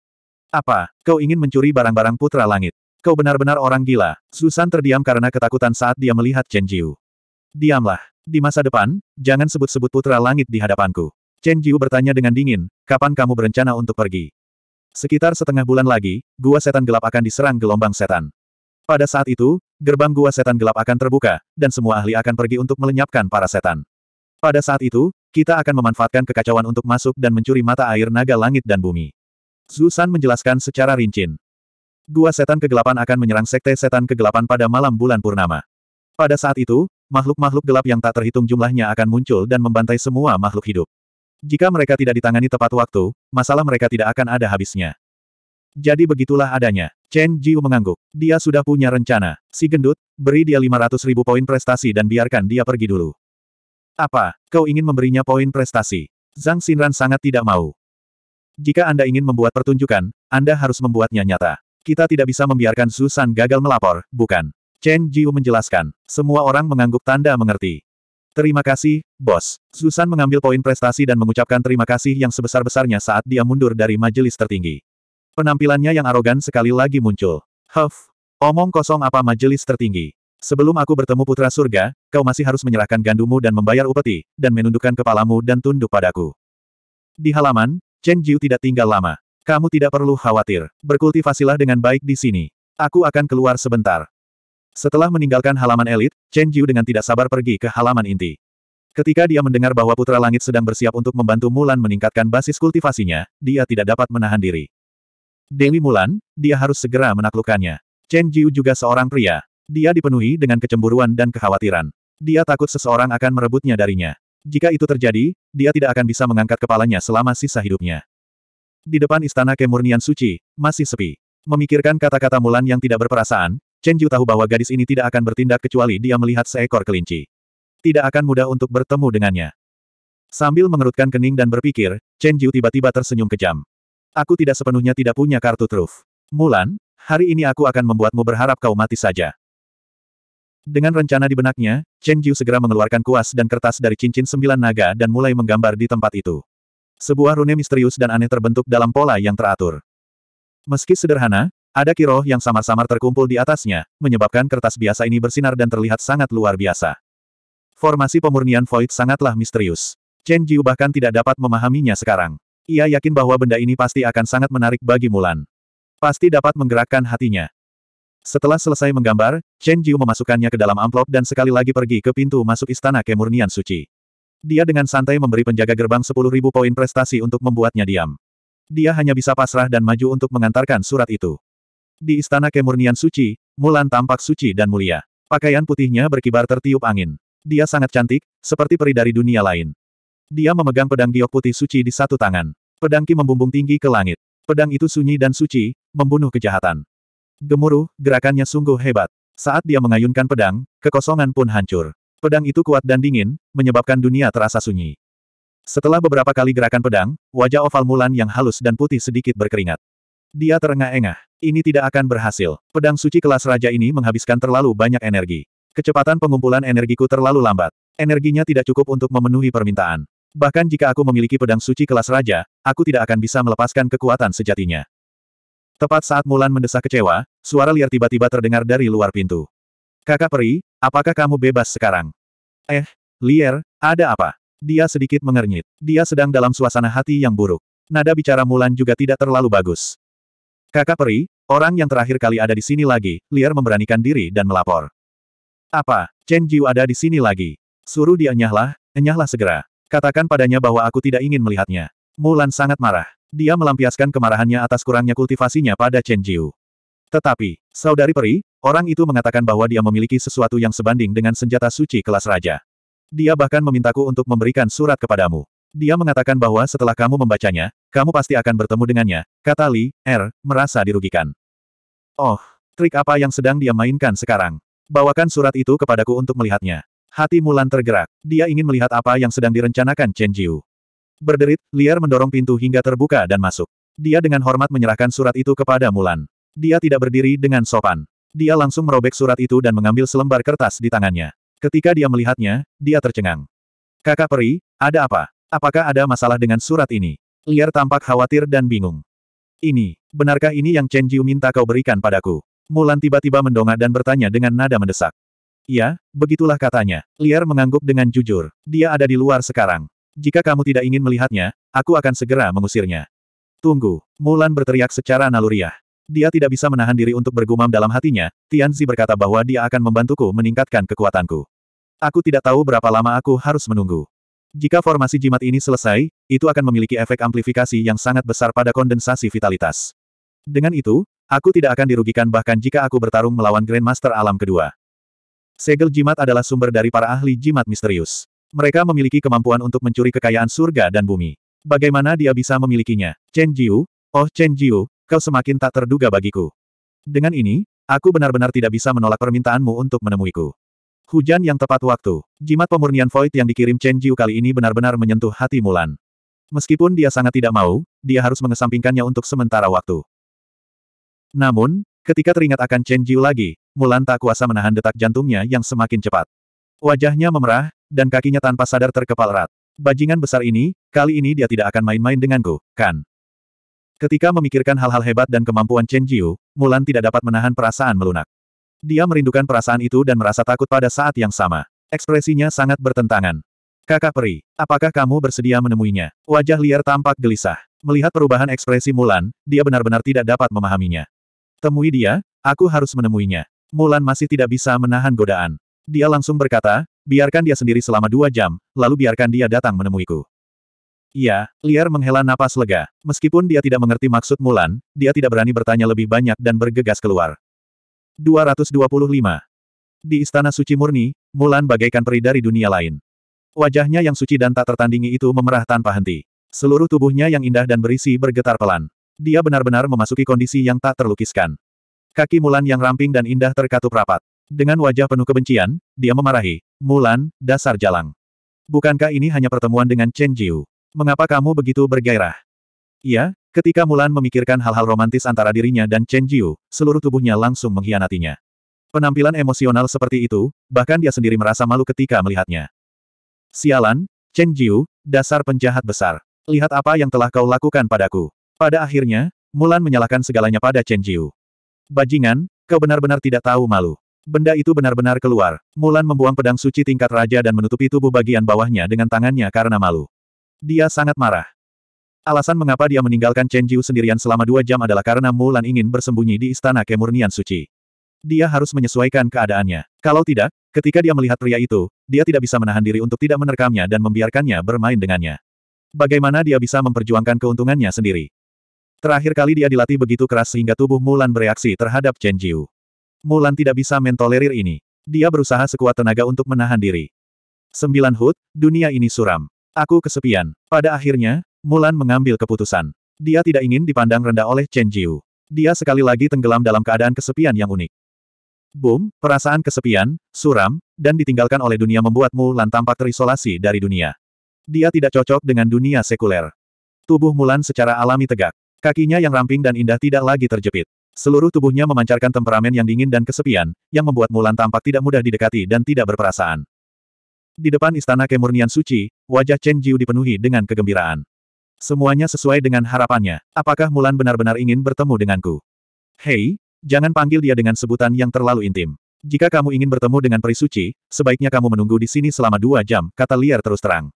Apa, kau ingin mencuri barang-barang putra langit? Kau benar-benar orang gila. Susan terdiam karena ketakutan saat dia melihat Chen Jiu. Diamlah. Di masa depan, jangan sebut-sebut putra langit di hadapanku. Chen Jiu bertanya dengan dingin, kapan kamu berencana untuk pergi? Sekitar setengah bulan lagi, gua setan gelap akan diserang gelombang setan. Pada saat itu, gerbang gua setan gelap akan terbuka, dan semua ahli akan pergi untuk melenyapkan para setan. Pada saat itu, kita akan memanfaatkan kekacauan untuk masuk dan mencuri mata air naga langit dan bumi. Zusan menjelaskan secara rinci. Gua setan kegelapan akan menyerang sekte setan kegelapan pada malam bulan purnama. Pada saat itu, makhluk-makhluk gelap yang tak terhitung jumlahnya akan muncul dan membantai semua makhluk hidup. Jika mereka tidak ditangani tepat waktu, masalah mereka tidak akan ada habisnya. Jadi begitulah adanya. Chen Jiu mengangguk. Dia sudah punya rencana. Si gendut, beri dia 500 ribu poin prestasi dan biarkan dia pergi dulu. Apa, kau ingin memberinya poin prestasi? Zhang Xinran sangat tidak mau. Jika Anda ingin membuat pertunjukan, Anda harus membuatnya nyata. Kita tidak bisa membiarkan Susan gagal melapor, bukan? Chen Jiu menjelaskan. Semua orang mengangguk tanda mengerti. Terima kasih, bos. Susan mengambil poin prestasi dan mengucapkan terima kasih yang sebesar-besarnya saat dia mundur dari majelis tertinggi. Penampilannya yang arogan sekali lagi muncul. Huff. Omong kosong apa majelis tertinggi. Sebelum aku bertemu putra surga, kau masih harus menyerahkan gandumu dan membayar upeti, dan menundukkan kepalamu dan tunduk padaku. Di halaman, Chen Jiu tidak tinggal lama. Kamu tidak perlu khawatir. Berkultivasilah dengan baik di sini. Aku akan keluar sebentar. Setelah meninggalkan halaman elit, Chen Jiu dengan tidak sabar pergi ke halaman inti. Ketika dia mendengar bahwa Putra Langit sedang bersiap untuk membantu Mulan meningkatkan basis kultivasinya, dia tidak dapat menahan diri. Dewi Mulan, dia harus segera menaklukkannya. Chen Jiu juga seorang pria. Dia dipenuhi dengan kecemburuan dan kekhawatiran. Dia takut seseorang akan merebutnya darinya. Jika itu terjadi, dia tidak akan bisa mengangkat kepalanya selama sisa hidupnya. Di depan istana kemurnian suci, masih sepi. Memikirkan kata-kata Mulan yang tidak berperasaan, Chen Jiu tahu bahwa gadis ini tidak akan bertindak kecuali dia melihat seekor kelinci. Tidak akan mudah untuk bertemu dengannya. Sambil mengerutkan kening dan berpikir, Chen Jiu tiba-tiba tersenyum kejam. Aku tidak sepenuhnya tidak punya kartu truf. Mulan, hari ini aku akan membuatmu berharap kau mati saja. Dengan rencana di benaknya, Chen Jiu segera mengeluarkan kuas dan kertas dari cincin sembilan naga dan mulai menggambar di tempat itu. Sebuah rune misterius dan aneh terbentuk dalam pola yang teratur. Meski sederhana, ada kiroh yang samar-samar terkumpul di atasnya, menyebabkan kertas biasa ini bersinar dan terlihat sangat luar biasa. Formasi pemurnian void sangatlah misterius. Chen Jiu bahkan tidak dapat memahaminya sekarang. Ia yakin bahwa benda ini pasti akan sangat menarik bagi Mulan. Pasti dapat menggerakkan hatinya. Setelah selesai menggambar, Chen Jiu memasukkannya ke dalam amplop dan sekali lagi pergi ke pintu masuk istana kemurnian suci. Dia dengan santai memberi penjaga gerbang 10.000 poin prestasi untuk membuatnya diam. Dia hanya bisa pasrah dan maju untuk mengantarkan surat itu. Di istana kemurnian suci, Mulan tampak suci dan mulia. Pakaian putihnya berkibar tertiup angin. Dia sangat cantik, seperti peri dari dunia lain. Dia memegang pedang giok putih suci di satu tangan. Pedang Ki membumbung tinggi ke langit. Pedang itu sunyi dan suci, membunuh kejahatan. Gemuruh, gerakannya sungguh hebat. Saat dia mengayunkan pedang, kekosongan pun hancur. Pedang itu kuat dan dingin, menyebabkan dunia terasa sunyi. Setelah beberapa kali gerakan pedang, wajah oval Mulan yang halus dan putih sedikit berkeringat. Dia terengah-engah. Ini tidak akan berhasil. Pedang suci kelas raja ini menghabiskan terlalu banyak energi. Kecepatan pengumpulan energiku terlalu lambat. Energinya tidak cukup untuk memenuhi permintaan. Bahkan jika aku memiliki pedang suci kelas raja, aku tidak akan bisa melepaskan kekuatan sejatinya. Tepat saat Mulan mendesah kecewa, suara liar tiba-tiba terdengar dari luar pintu. Kakak peri, apakah kamu bebas sekarang? Eh, liar, ada apa? Dia sedikit mengernyit. Dia sedang dalam suasana hati yang buruk. Nada bicara Mulan juga tidak terlalu bagus. Kakak peri, orang yang terakhir kali ada di sini lagi, liar memberanikan diri dan melapor. Apa, Chen Jiu ada di sini lagi? Suruh dia nyahlah, nyahlah segera. Katakan padanya bahwa aku tidak ingin melihatnya. Mulan sangat marah. Dia melampiaskan kemarahannya atas kurangnya kultivasinya pada Chen Jiu. Tetapi, saudari peri, orang itu mengatakan bahwa dia memiliki sesuatu yang sebanding dengan senjata suci kelas raja. Dia bahkan memintaku untuk memberikan surat kepadamu. Dia mengatakan bahwa setelah kamu membacanya, kamu pasti akan bertemu dengannya, kata Li, R, er, merasa dirugikan. Oh, trik apa yang sedang dia mainkan sekarang? Bawakan surat itu kepadaku untuk melihatnya. Hati Mulan tergerak. Dia ingin melihat apa yang sedang direncanakan Chen Jiu. Berderit, liar mendorong pintu hingga terbuka dan masuk. Dia dengan hormat menyerahkan surat itu kepada Mulan. Dia tidak berdiri dengan sopan. Dia langsung merobek surat itu dan mengambil selembar kertas di tangannya. Ketika dia melihatnya, dia tercengang. Kakak peri, ada apa? Apakah ada masalah dengan surat ini? Liar tampak khawatir dan bingung. Ini, benarkah ini yang Chen Jiu minta kau berikan padaku? Mulan tiba-tiba mendongak dan bertanya dengan nada mendesak. Ya, begitulah katanya. Liar mengangguk dengan jujur. Dia ada di luar sekarang. Jika kamu tidak ingin melihatnya, aku akan segera mengusirnya. Tunggu, Mulan berteriak secara naluriah. Dia tidak bisa menahan diri untuk bergumam dalam hatinya, Tianzi berkata bahwa dia akan membantuku meningkatkan kekuatanku. Aku tidak tahu berapa lama aku harus menunggu. Jika formasi jimat ini selesai, itu akan memiliki efek amplifikasi yang sangat besar pada kondensasi vitalitas. Dengan itu, aku tidak akan dirugikan bahkan jika aku bertarung melawan Grandmaster alam kedua. Segel jimat adalah sumber dari para ahli jimat misterius. Mereka memiliki kemampuan untuk mencuri kekayaan surga dan bumi. Bagaimana dia bisa memilikinya? Chen Jiu, oh Chen Jiu, kau semakin tak terduga bagiku. Dengan ini, aku benar-benar tidak bisa menolak permintaanmu untuk menemuiku. Hujan yang tepat waktu. Jimat pemurnian Void yang dikirim Chen Jiu kali ini benar-benar menyentuh hati Mulan. Meskipun dia sangat tidak mau, dia harus mengesampingkannya untuk sementara waktu. Namun, ketika teringat akan Chen Jiu lagi, Mulan tak kuasa menahan detak jantungnya yang semakin cepat. Wajahnya memerah, dan kakinya tanpa sadar terkepal erat. Bajingan besar ini, kali ini dia tidak akan main-main denganku, kan? Ketika memikirkan hal-hal hebat dan kemampuan Chen Jiu, Mulan tidak dapat menahan perasaan melunak. Dia merindukan perasaan itu dan merasa takut pada saat yang sama. Ekspresinya sangat bertentangan. Kakak peri, apakah kamu bersedia menemuinya? Wajah liar tampak gelisah. Melihat perubahan ekspresi Mulan, dia benar-benar tidak dapat memahaminya. Temui dia, aku harus menemuinya. Mulan masih tidak bisa menahan godaan. Dia langsung berkata, biarkan dia sendiri selama dua jam, lalu biarkan dia datang menemuiku. Iya, Liar menghela napas lega. Meskipun dia tidak mengerti maksud Mulan, dia tidak berani bertanya lebih banyak dan bergegas keluar. 225. Di Istana Suci Murni, Mulan bagaikan peri dari dunia lain. Wajahnya yang suci dan tak tertandingi itu memerah tanpa henti. Seluruh tubuhnya yang indah dan berisi bergetar pelan. Dia benar-benar memasuki kondisi yang tak terlukiskan. Kaki Mulan yang ramping dan indah terkatup rapat. Dengan wajah penuh kebencian, dia memarahi, Mulan, dasar jalang. Bukankah ini hanya pertemuan dengan Chen Jiu? Mengapa kamu begitu bergairah? Iya, ketika Mulan memikirkan hal-hal romantis antara dirinya dan Chen Jiu, seluruh tubuhnya langsung mengkhianatinya. Penampilan emosional seperti itu, bahkan dia sendiri merasa malu ketika melihatnya. Sialan, Chen Jiu, dasar penjahat besar. Lihat apa yang telah kau lakukan padaku. Pada akhirnya, Mulan menyalahkan segalanya pada Chen Jiu. Bajingan, kau benar-benar tidak tahu malu. Benda itu benar-benar keluar. Mulan membuang pedang suci tingkat raja dan menutupi tubuh bagian bawahnya dengan tangannya karena malu. Dia sangat marah. Alasan mengapa dia meninggalkan Chen Jiu sendirian selama dua jam adalah karena Mulan ingin bersembunyi di istana kemurnian suci. Dia harus menyesuaikan keadaannya. Kalau tidak, ketika dia melihat pria itu, dia tidak bisa menahan diri untuk tidak menerkamnya dan membiarkannya bermain dengannya. Bagaimana dia bisa memperjuangkan keuntungannya sendiri? Terakhir kali dia dilatih begitu keras sehingga tubuh Mulan bereaksi terhadap Chen Jiu. Mulan tidak bisa mentolerir ini. Dia berusaha sekuat tenaga untuk menahan diri. Sembilan hut, dunia ini suram. Aku kesepian. Pada akhirnya, Mulan mengambil keputusan. Dia tidak ingin dipandang rendah oleh Chen Jiu. Dia sekali lagi tenggelam dalam keadaan kesepian yang unik. Boom, perasaan kesepian, suram, dan ditinggalkan oleh dunia membuat Mulan tampak terisolasi dari dunia. Dia tidak cocok dengan dunia sekuler. Tubuh Mulan secara alami tegak. Kakinya yang ramping dan indah tidak lagi terjepit. Seluruh tubuhnya memancarkan temperamen yang dingin dan kesepian, yang membuat Mulan tampak tidak mudah didekati dan tidak berperasaan. Di depan istana kemurnian suci, wajah Chen Jiu dipenuhi dengan kegembiraan. Semuanya sesuai dengan harapannya. Apakah Mulan benar-benar ingin bertemu denganku? Hei, jangan panggil dia dengan sebutan yang terlalu intim. Jika kamu ingin bertemu dengan peri suci, sebaiknya kamu menunggu di sini selama dua jam, kata Liar terus terang.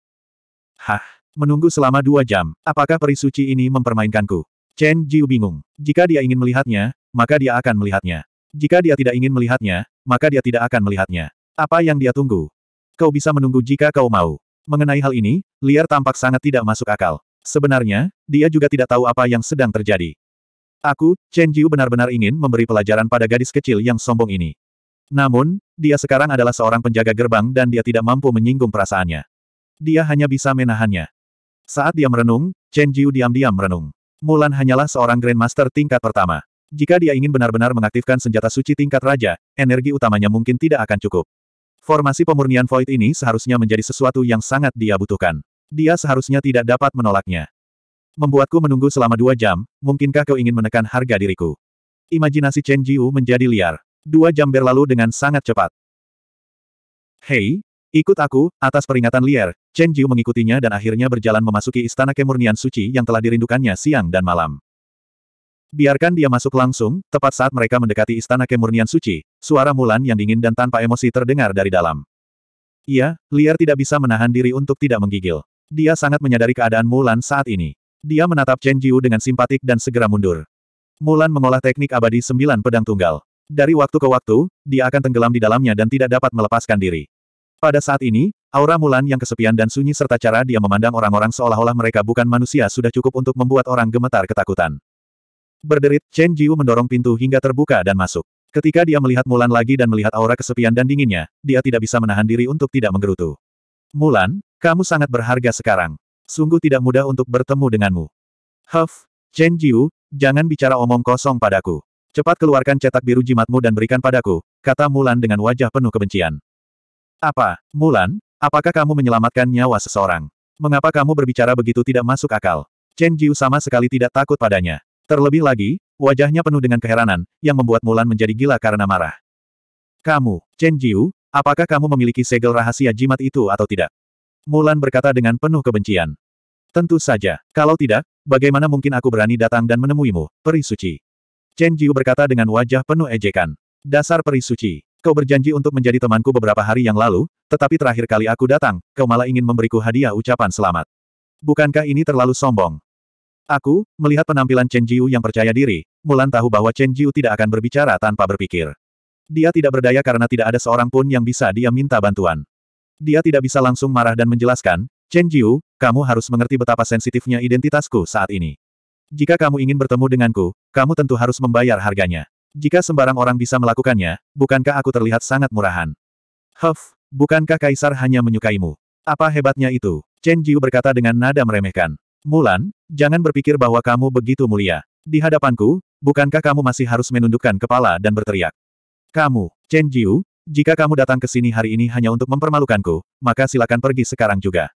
Hah, menunggu selama dua jam, apakah peri suci ini mempermainkanku? Chen Jiu bingung. Jika dia ingin melihatnya, maka dia akan melihatnya. Jika dia tidak ingin melihatnya, maka dia tidak akan melihatnya. Apa yang dia tunggu? Kau bisa menunggu jika kau mau. Mengenai hal ini, Liar tampak sangat tidak masuk akal. Sebenarnya, dia juga tidak tahu apa yang sedang terjadi. Aku, Chen Jiu benar-benar ingin memberi pelajaran pada gadis kecil yang sombong ini. Namun, dia sekarang adalah seorang penjaga gerbang dan dia tidak mampu menyinggung perasaannya. Dia hanya bisa menahannya. Saat dia merenung, Chen Jiu diam-diam merenung. Mulan hanyalah seorang Grandmaster tingkat pertama. Jika dia ingin benar-benar mengaktifkan senjata suci tingkat raja, energi utamanya mungkin tidak akan cukup. Formasi pemurnian void ini seharusnya menjadi sesuatu yang sangat dia butuhkan. Dia seharusnya tidak dapat menolaknya. Membuatku menunggu selama dua jam, mungkinkah kau ingin menekan harga diriku? Imajinasi Chen Jiu menjadi liar. Dua jam berlalu dengan sangat cepat. Hei, Ikut aku, atas peringatan Lier, Chen Jiu mengikutinya dan akhirnya berjalan memasuki istana kemurnian suci yang telah dirindukannya siang dan malam. Biarkan dia masuk langsung, tepat saat mereka mendekati istana kemurnian suci, suara Mulan yang dingin dan tanpa emosi terdengar dari dalam. Iya, Lier tidak bisa menahan diri untuk tidak menggigil. Dia sangat menyadari keadaan Mulan saat ini. Dia menatap Chen Jiu dengan simpatik dan segera mundur. Mulan mengolah teknik abadi sembilan pedang tunggal. Dari waktu ke waktu, dia akan tenggelam di dalamnya dan tidak dapat melepaskan diri. Pada saat ini, aura Mulan yang kesepian dan sunyi serta cara dia memandang orang-orang seolah-olah mereka bukan manusia sudah cukup untuk membuat orang gemetar ketakutan. Berderit, Chen Jiu mendorong pintu hingga terbuka dan masuk. Ketika dia melihat Mulan lagi dan melihat aura kesepian dan dinginnya, dia tidak bisa menahan diri untuk tidak menggerutu. Mulan, kamu sangat berharga sekarang. Sungguh tidak mudah untuk bertemu denganmu. Huff, Chen Jiu, jangan bicara omong kosong padaku. Cepat keluarkan cetak biru jimatmu dan berikan padaku, kata Mulan dengan wajah penuh kebencian. Apa, Mulan, apakah kamu menyelamatkan nyawa seseorang? Mengapa kamu berbicara begitu tidak masuk akal? Chen Jiu sama sekali tidak takut padanya. Terlebih lagi, wajahnya penuh dengan keheranan, yang membuat Mulan menjadi gila karena marah. Kamu, Chen Jiu, apakah kamu memiliki segel rahasia jimat itu atau tidak? Mulan berkata dengan penuh kebencian. Tentu saja, kalau tidak, bagaimana mungkin aku berani datang dan menemuimu, peri suci? Chen Jiu berkata dengan wajah penuh ejekan. Dasar peri suci. Kau berjanji untuk menjadi temanku beberapa hari yang lalu, tetapi terakhir kali aku datang, kau malah ingin memberiku hadiah ucapan selamat. Bukankah ini terlalu sombong? Aku, melihat penampilan Chen Jiu yang percaya diri, Mulan tahu bahwa Chen Jiu tidak akan berbicara tanpa berpikir. Dia tidak berdaya karena tidak ada seorang pun yang bisa dia minta bantuan. Dia tidak bisa langsung marah dan menjelaskan, Chen Jiu, kamu harus mengerti betapa sensitifnya identitasku saat ini. Jika kamu ingin bertemu denganku, kamu tentu harus membayar harganya. Jika sembarang orang bisa melakukannya, bukankah aku terlihat sangat murahan? Huff, bukankah kaisar hanya menyukaimu? Apa hebatnya itu? Chen Jiu berkata dengan nada meremehkan. Mulan, jangan berpikir bahwa kamu begitu mulia. Di hadapanku, bukankah kamu masih harus menundukkan kepala dan berteriak? Kamu, Chen Jiu, jika kamu datang ke sini hari ini hanya untuk mempermalukanku, maka silakan pergi sekarang juga.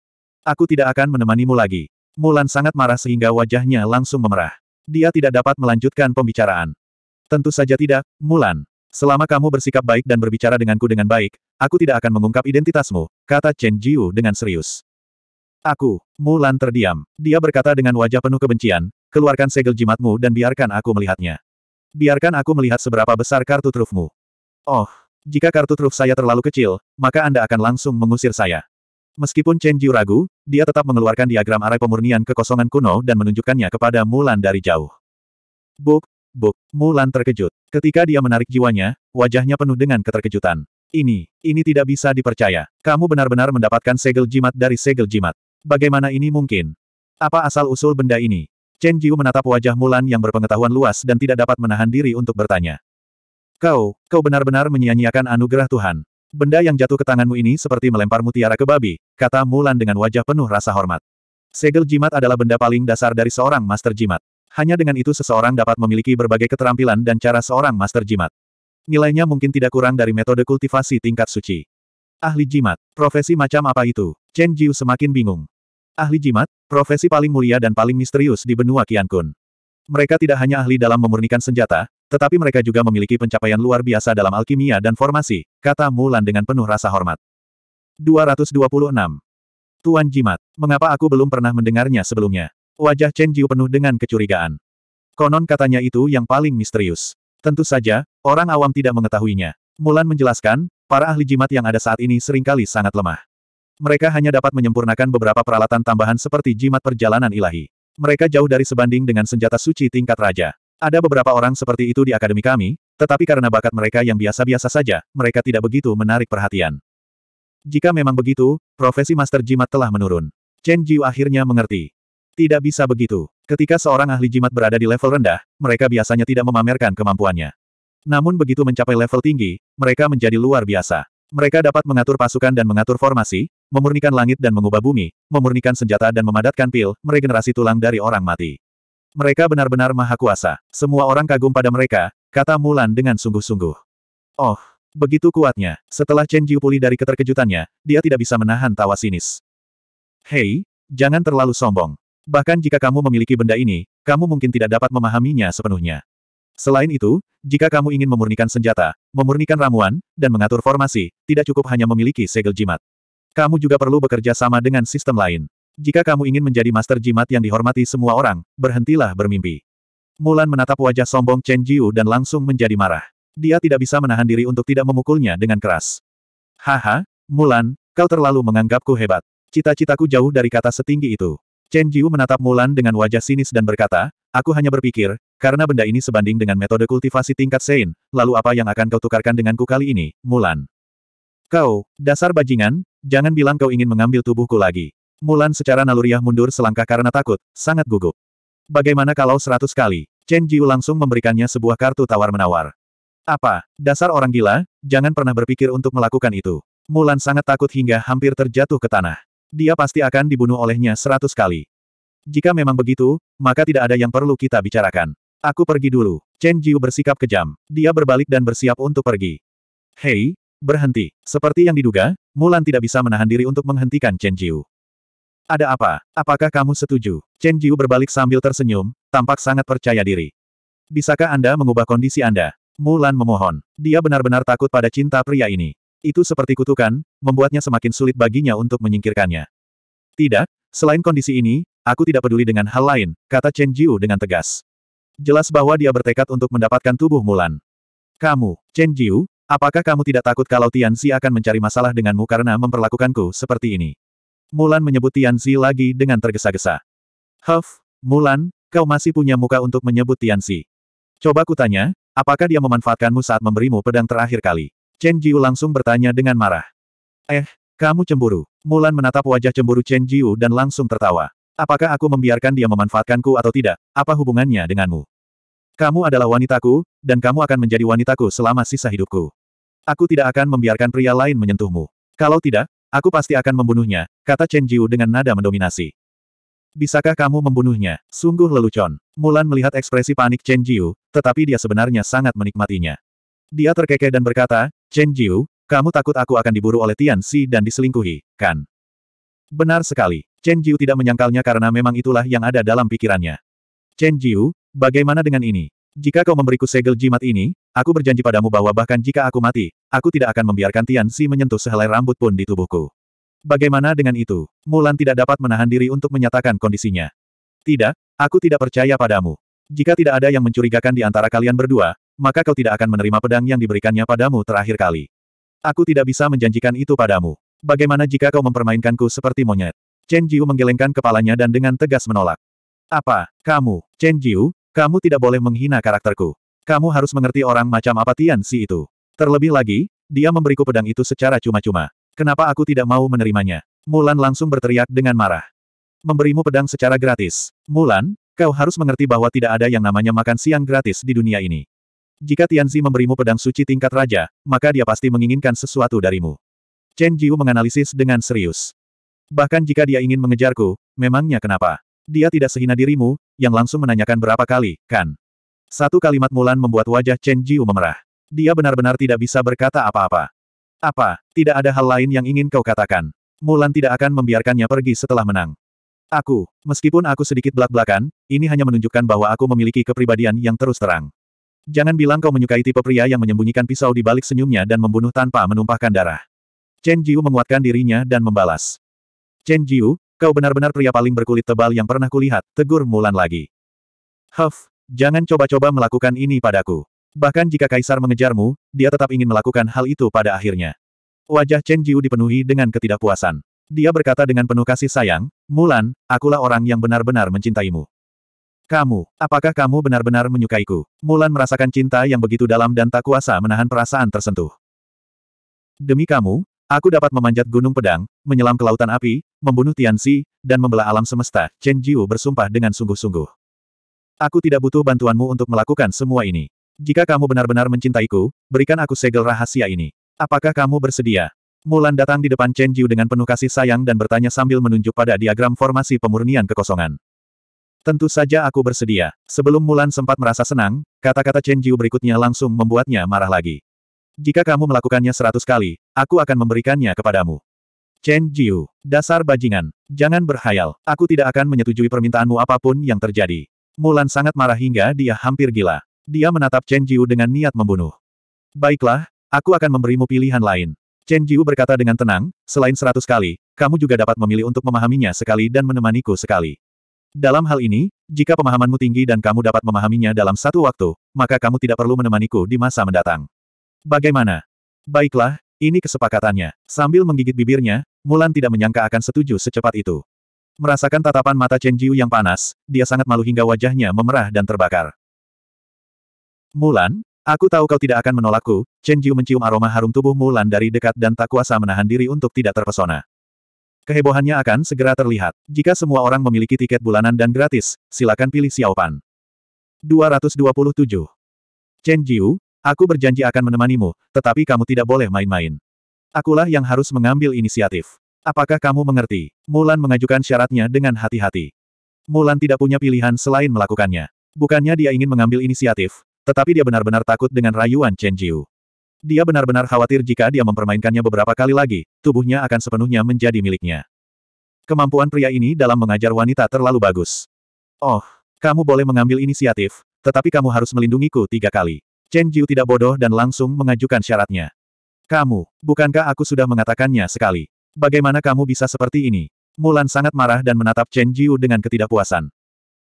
Aku tidak akan menemanimu lagi. Mulan sangat marah sehingga wajahnya langsung memerah. Dia tidak dapat melanjutkan pembicaraan. Tentu saja tidak, Mulan. Selama kamu bersikap baik dan berbicara denganku dengan baik, aku tidak akan mengungkap identitasmu, kata Chen Jiu dengan serius. Aku, Mulan terdiam. Dia berkata dengan wajah penuh kebencian, keluarkan segel jimatmu dan biarkan aku melihatnya. Biarkan aku melihat seberapa besar kartu trufmu. Oh, jika kartu truf saya terlalu kecil, maka Anda akan langsung mengusir saya. Meskipun Chen Jiu ragu, dia tetap mengeluarkan diagram arai pemurnian kekosongan kuno dan menunjukkannya kepada Mulan dari jauh. Buk, Buk, Mulan terkejut. Ketika dia menarik jiwanya, wajahnya penuh dengan keterkejutan. Ini, ini tidak bisa dipercaya. Kamu benar-benar mendapatkan segel jimat dari segel jimat. Bagaimana ini mungkin? Apa asal-usul benda ini? Chen Jiu menatap wajah Mulan yang berpengetahuan luas dan tidak dapat menahan diri untuk bertanya. Kau, kau benar-benar menyia-nyiakan anugerah Tuhan. Benda yang jatuh ke tanganmu ini seperti melempar mutiara ke babi, kata Mulan dengan wajah penuh rasa hormat. Segel jimat adalah benda paling dasar dari seorang master jimat. Hanya dengan itu seseorang dapat memiliki berbagai keterampilan dan cara seorang master jimat. Nilainya mungkin tidak kurang dari metode kultivasi tingkat suci. Ahli jimat, profesi macam apa itu? Chen Jiu semakin bingung. Ahli jimat, profesi paling mulia dan paling misterius di benua Kun. Mereka tidak hanya ahli dalam memurnikan senjata, tetapi mereka juga memiliki pencapaian luar biasa dalam alkimia dan formasi, kata Mulan dengan penuh rasa hormat. 226. Tuan Jimat, mengapa aku belum pernah mendengarnya sebelumnya? Wajah Chen Jiu penuh dengan kecurigaan. Konon katanya itu yang paling misterius. Tentu saja, orang awam tidak mengetahuinya. Mulan menjelaskan, para ahli jimat yang ada saat ini seringkali sangat lemah. Mereka hanya dapat menyempurnakan beberapa peralatan tambahan seperti jimat perjalanan ilahi. Mereka jauh dari sebanding dengan senjata suci tingkat raja. Ada beberapa orang seperti itu di akademi kami, tetapi karena bakat mereka yang biasa-biasa saja, mereka tidak begitu menarik perhatian. Jika memang begitu, profesi master jimat telah menurun. Chen Jiu akhirnya mengerti. Tidak bisa begitu. Ketika seorang ahli jimat berada di level rendah, mereka biasanya tidak memamerkan kemampuannya. Namun begitu mencapai level tinggi, mereka menjadi luar biasa. Mereka dapat mengatur pasukan dan mengatur formasi, memurnikan langit dan mengubah bumi, memurnikan senjata dan memadatkan pil, meregenerasi tulang dari orang mati. Mereka benar-benar maha kuasa. Semua orang kagum pada mereka, kata Mulan dengan sungguh-sungguh. Oh, begitu kuatnya. Setelah Chen Jiu pulih dari keterkejutannya, dia tidak bisa menahan tawa sinis. Hei, jangan terlalu sombong. Bahkan jika kamu memiliki benda ini, kamu mungkin tidak dapat memahaminya sepenuhnya. Selain itu, jika kamu ingin memurnikan senjata, memurnikan ramuan, dan mengatur formasi, tidak cukup hanya memiliki segel jimat. Kamu juga perlu bekerja sama dengan sistem lain. Jika kamu ingin menjadi master jimat yang dihormati semua orang, berhentilah bermimpi. Mulan menatap wajah sombong Chen Jiu dan langsung menjadi marah. Dia tidak bisa menahan diri untuk tidak memukulnya dengan keras. Haha, Mulan, kau terlalu menganggapku hebat. Cita-citaku jauh dari kata setinggi itu. Chen Jiu menatap Mulan dengan wajah sinis dan berkata, aku hanya berpikir, karena benda ini sebanding dengan metode kultivasi tingkat Sein, lalu apa yang akan kau tukarkan denganku kali ini, Mulan? Kau, dasar bajingan, jangan bilang kau ingin mengambil tubuhku lagi. Mulan secara naluriah mundur selangkah karena takut, sangat gugup. Bagaimana kalau seratus kali? Chen Jiu langsung memberikannya sebuah kartu tawar-menawar. Apa, dasar orang gila, jangan pernah berpikir untuk melakukan itu. Mulan sangat takut hingga hampir terjatuh ke tanah dia pasti akan dibunuh olehnya seratus kali. Jika memang begitu, maka tidak ada yang perlu kita bicarakan. Aku pergi dulu. Chen Jiu bersikap kejam. Dia berbalik dan bersiap untuk pergi. Hei, berhenti. Seperti yang diduga, Mulan tidak bisa menahan diri untuk menghentikan Chen Jiu. Ada apa? Apakah kamu setuju? Chen Jiu berbalik sambil tersenyum, tampak sangat percaya diri. Bisakah Anda mengubah kondisi Anda? Mulan memohon. Dia benar-benar takut pada cinta pria ini. Itu seperti kutukan, membuatnya semakin sulit baginya untuk menyingkirkannya. Tidak, selain kondisi ini, aku tidak peduli dengan hal lain, kata Chen Jiu dengan tegas. Jelas bahwa dia bertekad untuk mendapatkan tubuh Mulan. Kamu, Chen Jiu, apakah kamu tidak takut kalau Tian Tianzi akan mencari masalah denganmu karena memperlakukanku seperti ini? Mulan menyebut Tian Tianzi lagi dengan tergesa-gesa. Huff, Mulan, kau masih punya muka untuk menyebut Tian Tianzi. Coba kutanya, apakah dia memanfaatkanmu saat memberimu pedang terakhir kali? Chen Jiu langsung bertanya dengan marah. Eh, kamu cemburu. Mulan menatap wajah cemburu Chen Jiu dan langsung tertawa. Apakah aku membiarkan dia memanfaatkanku atau tidak? Apa hubungannya denganmu? Kamu adalah wanitaku, dan kamu akan menjadi wanitaku selama sisa hidupku. Aku tidak akan membiarkan pria lain menyentuhmu. Kalau tidak, aku pasti akan membunuhnya, kata Chen Jiu dengan nada mendominasi. Bisakah kamu membunuhnya? Sungguh lelucon. Mulan melihat ekspresi panik Chen Jiu, tetapi dia sebenarnya sangat menikmatinya. Dia terkekeh dan berkata, Chen Jiu, kamu takut aku akan diburu oleh Tian Si dan diselingkuhi, kan? Benar sekali. Chen Jiu tidak menyangkalnya karena memang itulah yang ada dalam pikirannya. Chen Jiu, bagaimana dengan ini? Jika kau memberiku segel jimat ini, aku berjanji padamu bahwa bahkan jika aku mati, aku tidak akan membiarkan Tian Si menyentuh sehelai rambut pun di tubuhku. Bagaimana dengan itu? Mulan tidak dapat menahan diri untuk menyatakan kondisinya. Tidak, aku tidak percaya padamu. Jika tidak ada yang mencurigakan di antara kalian berdua, maka kau tidak akan menerima pedang yang diberikannya padamu terakhir kali. Aku tidak bisa menjanjikan itu padamu. Bagaimana jika kau mempermainkanku seperti monyet? Chen Jiu menggelengkan kepalanya dan dengan tegas menolak. Apa, kamu, Chen Jiu, kamu tidak boleh menghina karakterku. Kamu harus mengerti orang macam apa Tian Si itu. Terlebih lagi, dia memberiku pedang itu secara cuma-cuma. Kenapa aku tidak mau menerimanya? Mulan langsung berteriak dengan marah. Memberimu pedang secara gratis. Mulan, kau harus mengerti bahwa tidak ada yang namanya makan siang gratis di dunia ini. Jika Tianzi memberimu pedang suci tingkat raja, maka dia pasti menginginkan sesuatu darimu. Chen Jiu menganalisis dengan serius. Bahkan jika dia ingin mengejarku, memangnya kenapa? Dia tidak sehina dirimu, yang langsung menanyakan berapa kali, kan? Satu kalimat Mulan membuat wajah Chen Jiu memerah. Dia benar-benar tidak bisa berkata apa-apa. Apa, tidak ada hal lain yang ingin kau katakan? Mulan tidak akan membiarkannya pergi setelah menang. Aku, meskipun aku sedikit belak-belakan, ini hanya menunjukkan bahwa aku memiliki kepribadian yang terus terang. Jangan bilang kau menyukai tipe pria yang menyembunyikan pisau di balik senyumnya dan membunuh tanpa menumpahkan darah. Chen Jiu menguatkan dirinya dan membalas. Chen Jiu, kau benar-benar pria paling berkulit tebal yang pernah kulihat, tegur Mulan lagi. Huff, jangan coba-coba melakukan ini padaku. Bahkan jika Kaisar mengejarmu, dia tetap ingin melakukan hal itu pada akhirnya. Wajah Chen Jiu dipenuhi dengan ketidakpuasan. Dia berkata dengan penuh kasih sayang, Mulan, akulah orang yang benar-benar mencintaimu. Kamu, apakah kamu benar-benar menyukaiku? Mulan merasakan cinta yang begitu dalam dan tak kuasa menahan perasaan tersentuh. Demi kamu, aku dapat memanjat gunung pedang, menyelam ke lautan api, membunuh Tian Tianxi, dan membelah alam semesta, Chen Jiu bersumpah dengan sungguh-sungguh. Aku tidak butuh bantuanmu untuk melakukan semua ini. Jika kamu benar-benar mencintaiku, berikan aku segel rahasia ini. Apakah kamu bersedia? Mulan datang di depan Chen Jiu dengan penuh kasih sayang dan bertanya sambil menunjuk pada diagram formasi pemurnian kekosongan. Tentu saja aku bersedia. Sebelum Mulan sempat merasa senang, kata-kata Chen Jiu berikutnya langsung membuatnya marah lagi. Jika kamu melakukannya seratus kali, aku akan memberikannya kepadamu. Chen Jiu, dasar bajingan. Jangan berhayal, aku tidak akan menyetujui permintaanmu apapun yang terjadi. Mulan sangat marah hingga dia hampir gila. Dia menatap Chen Jiu dengan niat membunuh. Baiklah, aku akan memberimu pilihan lain. Chen Jiu berkata dengan tenang, selain seratus kali, kamu juga dapat memilih untuk memahaminya sekali dan menemaniku sekali. Dalam hal ini, jika pemahamanmu tinggi dan kamu dapat memahaminya dalam satu waktu, maka kamu tidak perlu menemaniku di masa mendatang. Bagaimana? Baiklah, ini kesepakatannya. Sambil menggigit bibirnya, Mulan tidak menyangka akan setuju secepat itu. Merasakan tatapan mata Chen Jiu yang panas, dia sangat malu hingga wajahnya memerah dan terbakar. Mulan, aku tahu kau tidak akan menolakku, Chen Jiu mencium aroma harum tubuh Mulan dari dekat dan tak kuasa menahan diri untuk tidak terpesona. Kehebohannya akan segera terlihat. Jika semua orang memiliki tiket bulanan dan gratis, silakan pilih Xiaopan. 227. Chen Jiu, aku berjanji akan menemanimu, tetapi kamu tidak boleh main-main. Akulah yang harus mengambil inisiatif. Apakah kamu mengerti? Mulan mengajukan syaratnya dengan hati-hati. Mulan tidak punya pilihan selain melakukannya. Bukannya dia ingin mengambil inisiatif, tetapi dia benar-benar takut dengan rayuan Chen Jiu. Dia benar-benar khawatir jika dia mempermainkannya beberapa kali lagi, tubuhnya akan sepenuhnya menjadi miliknya. Kemampuan pria ini dalam mengajar wanita terlalu bagus. Oh, kamu boleh mengambil inisiatif, tetapi kamu harus melindungiku tiga kali. Chen Jiu tidak bodoh dan langsung mengajukan syaratnya. Kamu, bukankah aku sudah mengatakannya sekali? Bagaimana kamu bisa seperti ini? Mulan sangat marah dan menatap Chen Jiu dengan ketidakpuasan.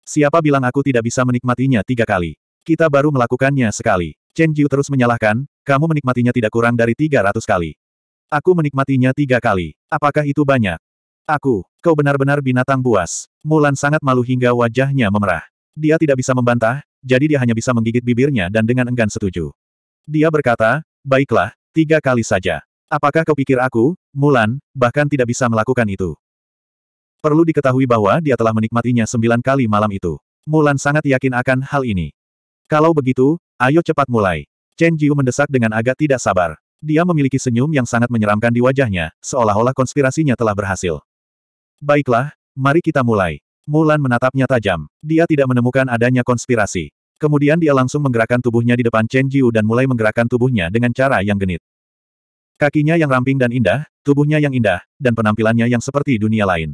Siapa bilang aku tidak bisa menikmatinya tiga kali? Kita baru melakukannya sekali. Chen Jiu terus menyalahkan, kamu menikmatinya tidak kurang dari 300 kali. Aku menikmatinya tiga kali. Apakah itu banyak? Aku, kau benar-benar binatang buas. Mulan sangat malu hingga wajahnya memerah. Dia tidak bisa membantah, jadi dia hanya bisa menggigit bibirnya dan dengan enggan setuju. Dia berkata, baiklah, tiga kali saja. Apakah kau pikir aku, Mulan, bahkan tidak bisa melakukan itu? Perlu diketahui bahwa dia telah menikmatinya sembilan kali malam itu. Mulan sangat yakin akan hal ini. Kalau begitu, ayo cepat mulai. Chen Jiu mendesak dengan agak tidak sabar. Dia memiliki senyum yang sangat menyeramkan di wajahnya, seolah-olah konspirasinya telah berhasil. Baiklah, mari kita mulai. Mulan menatapnya tajam. Dia tidak menemukan adanya konspirasi. Kemudian dia langsung menggerakkan tubuhnya di depan Chen Jiu dan mulai menggerakkan tubuhnya dengan cara yang genit. Kakinya yang ramping dan indah, tubuhnya yang indah, dan penampilannya yang seperti dunia lain.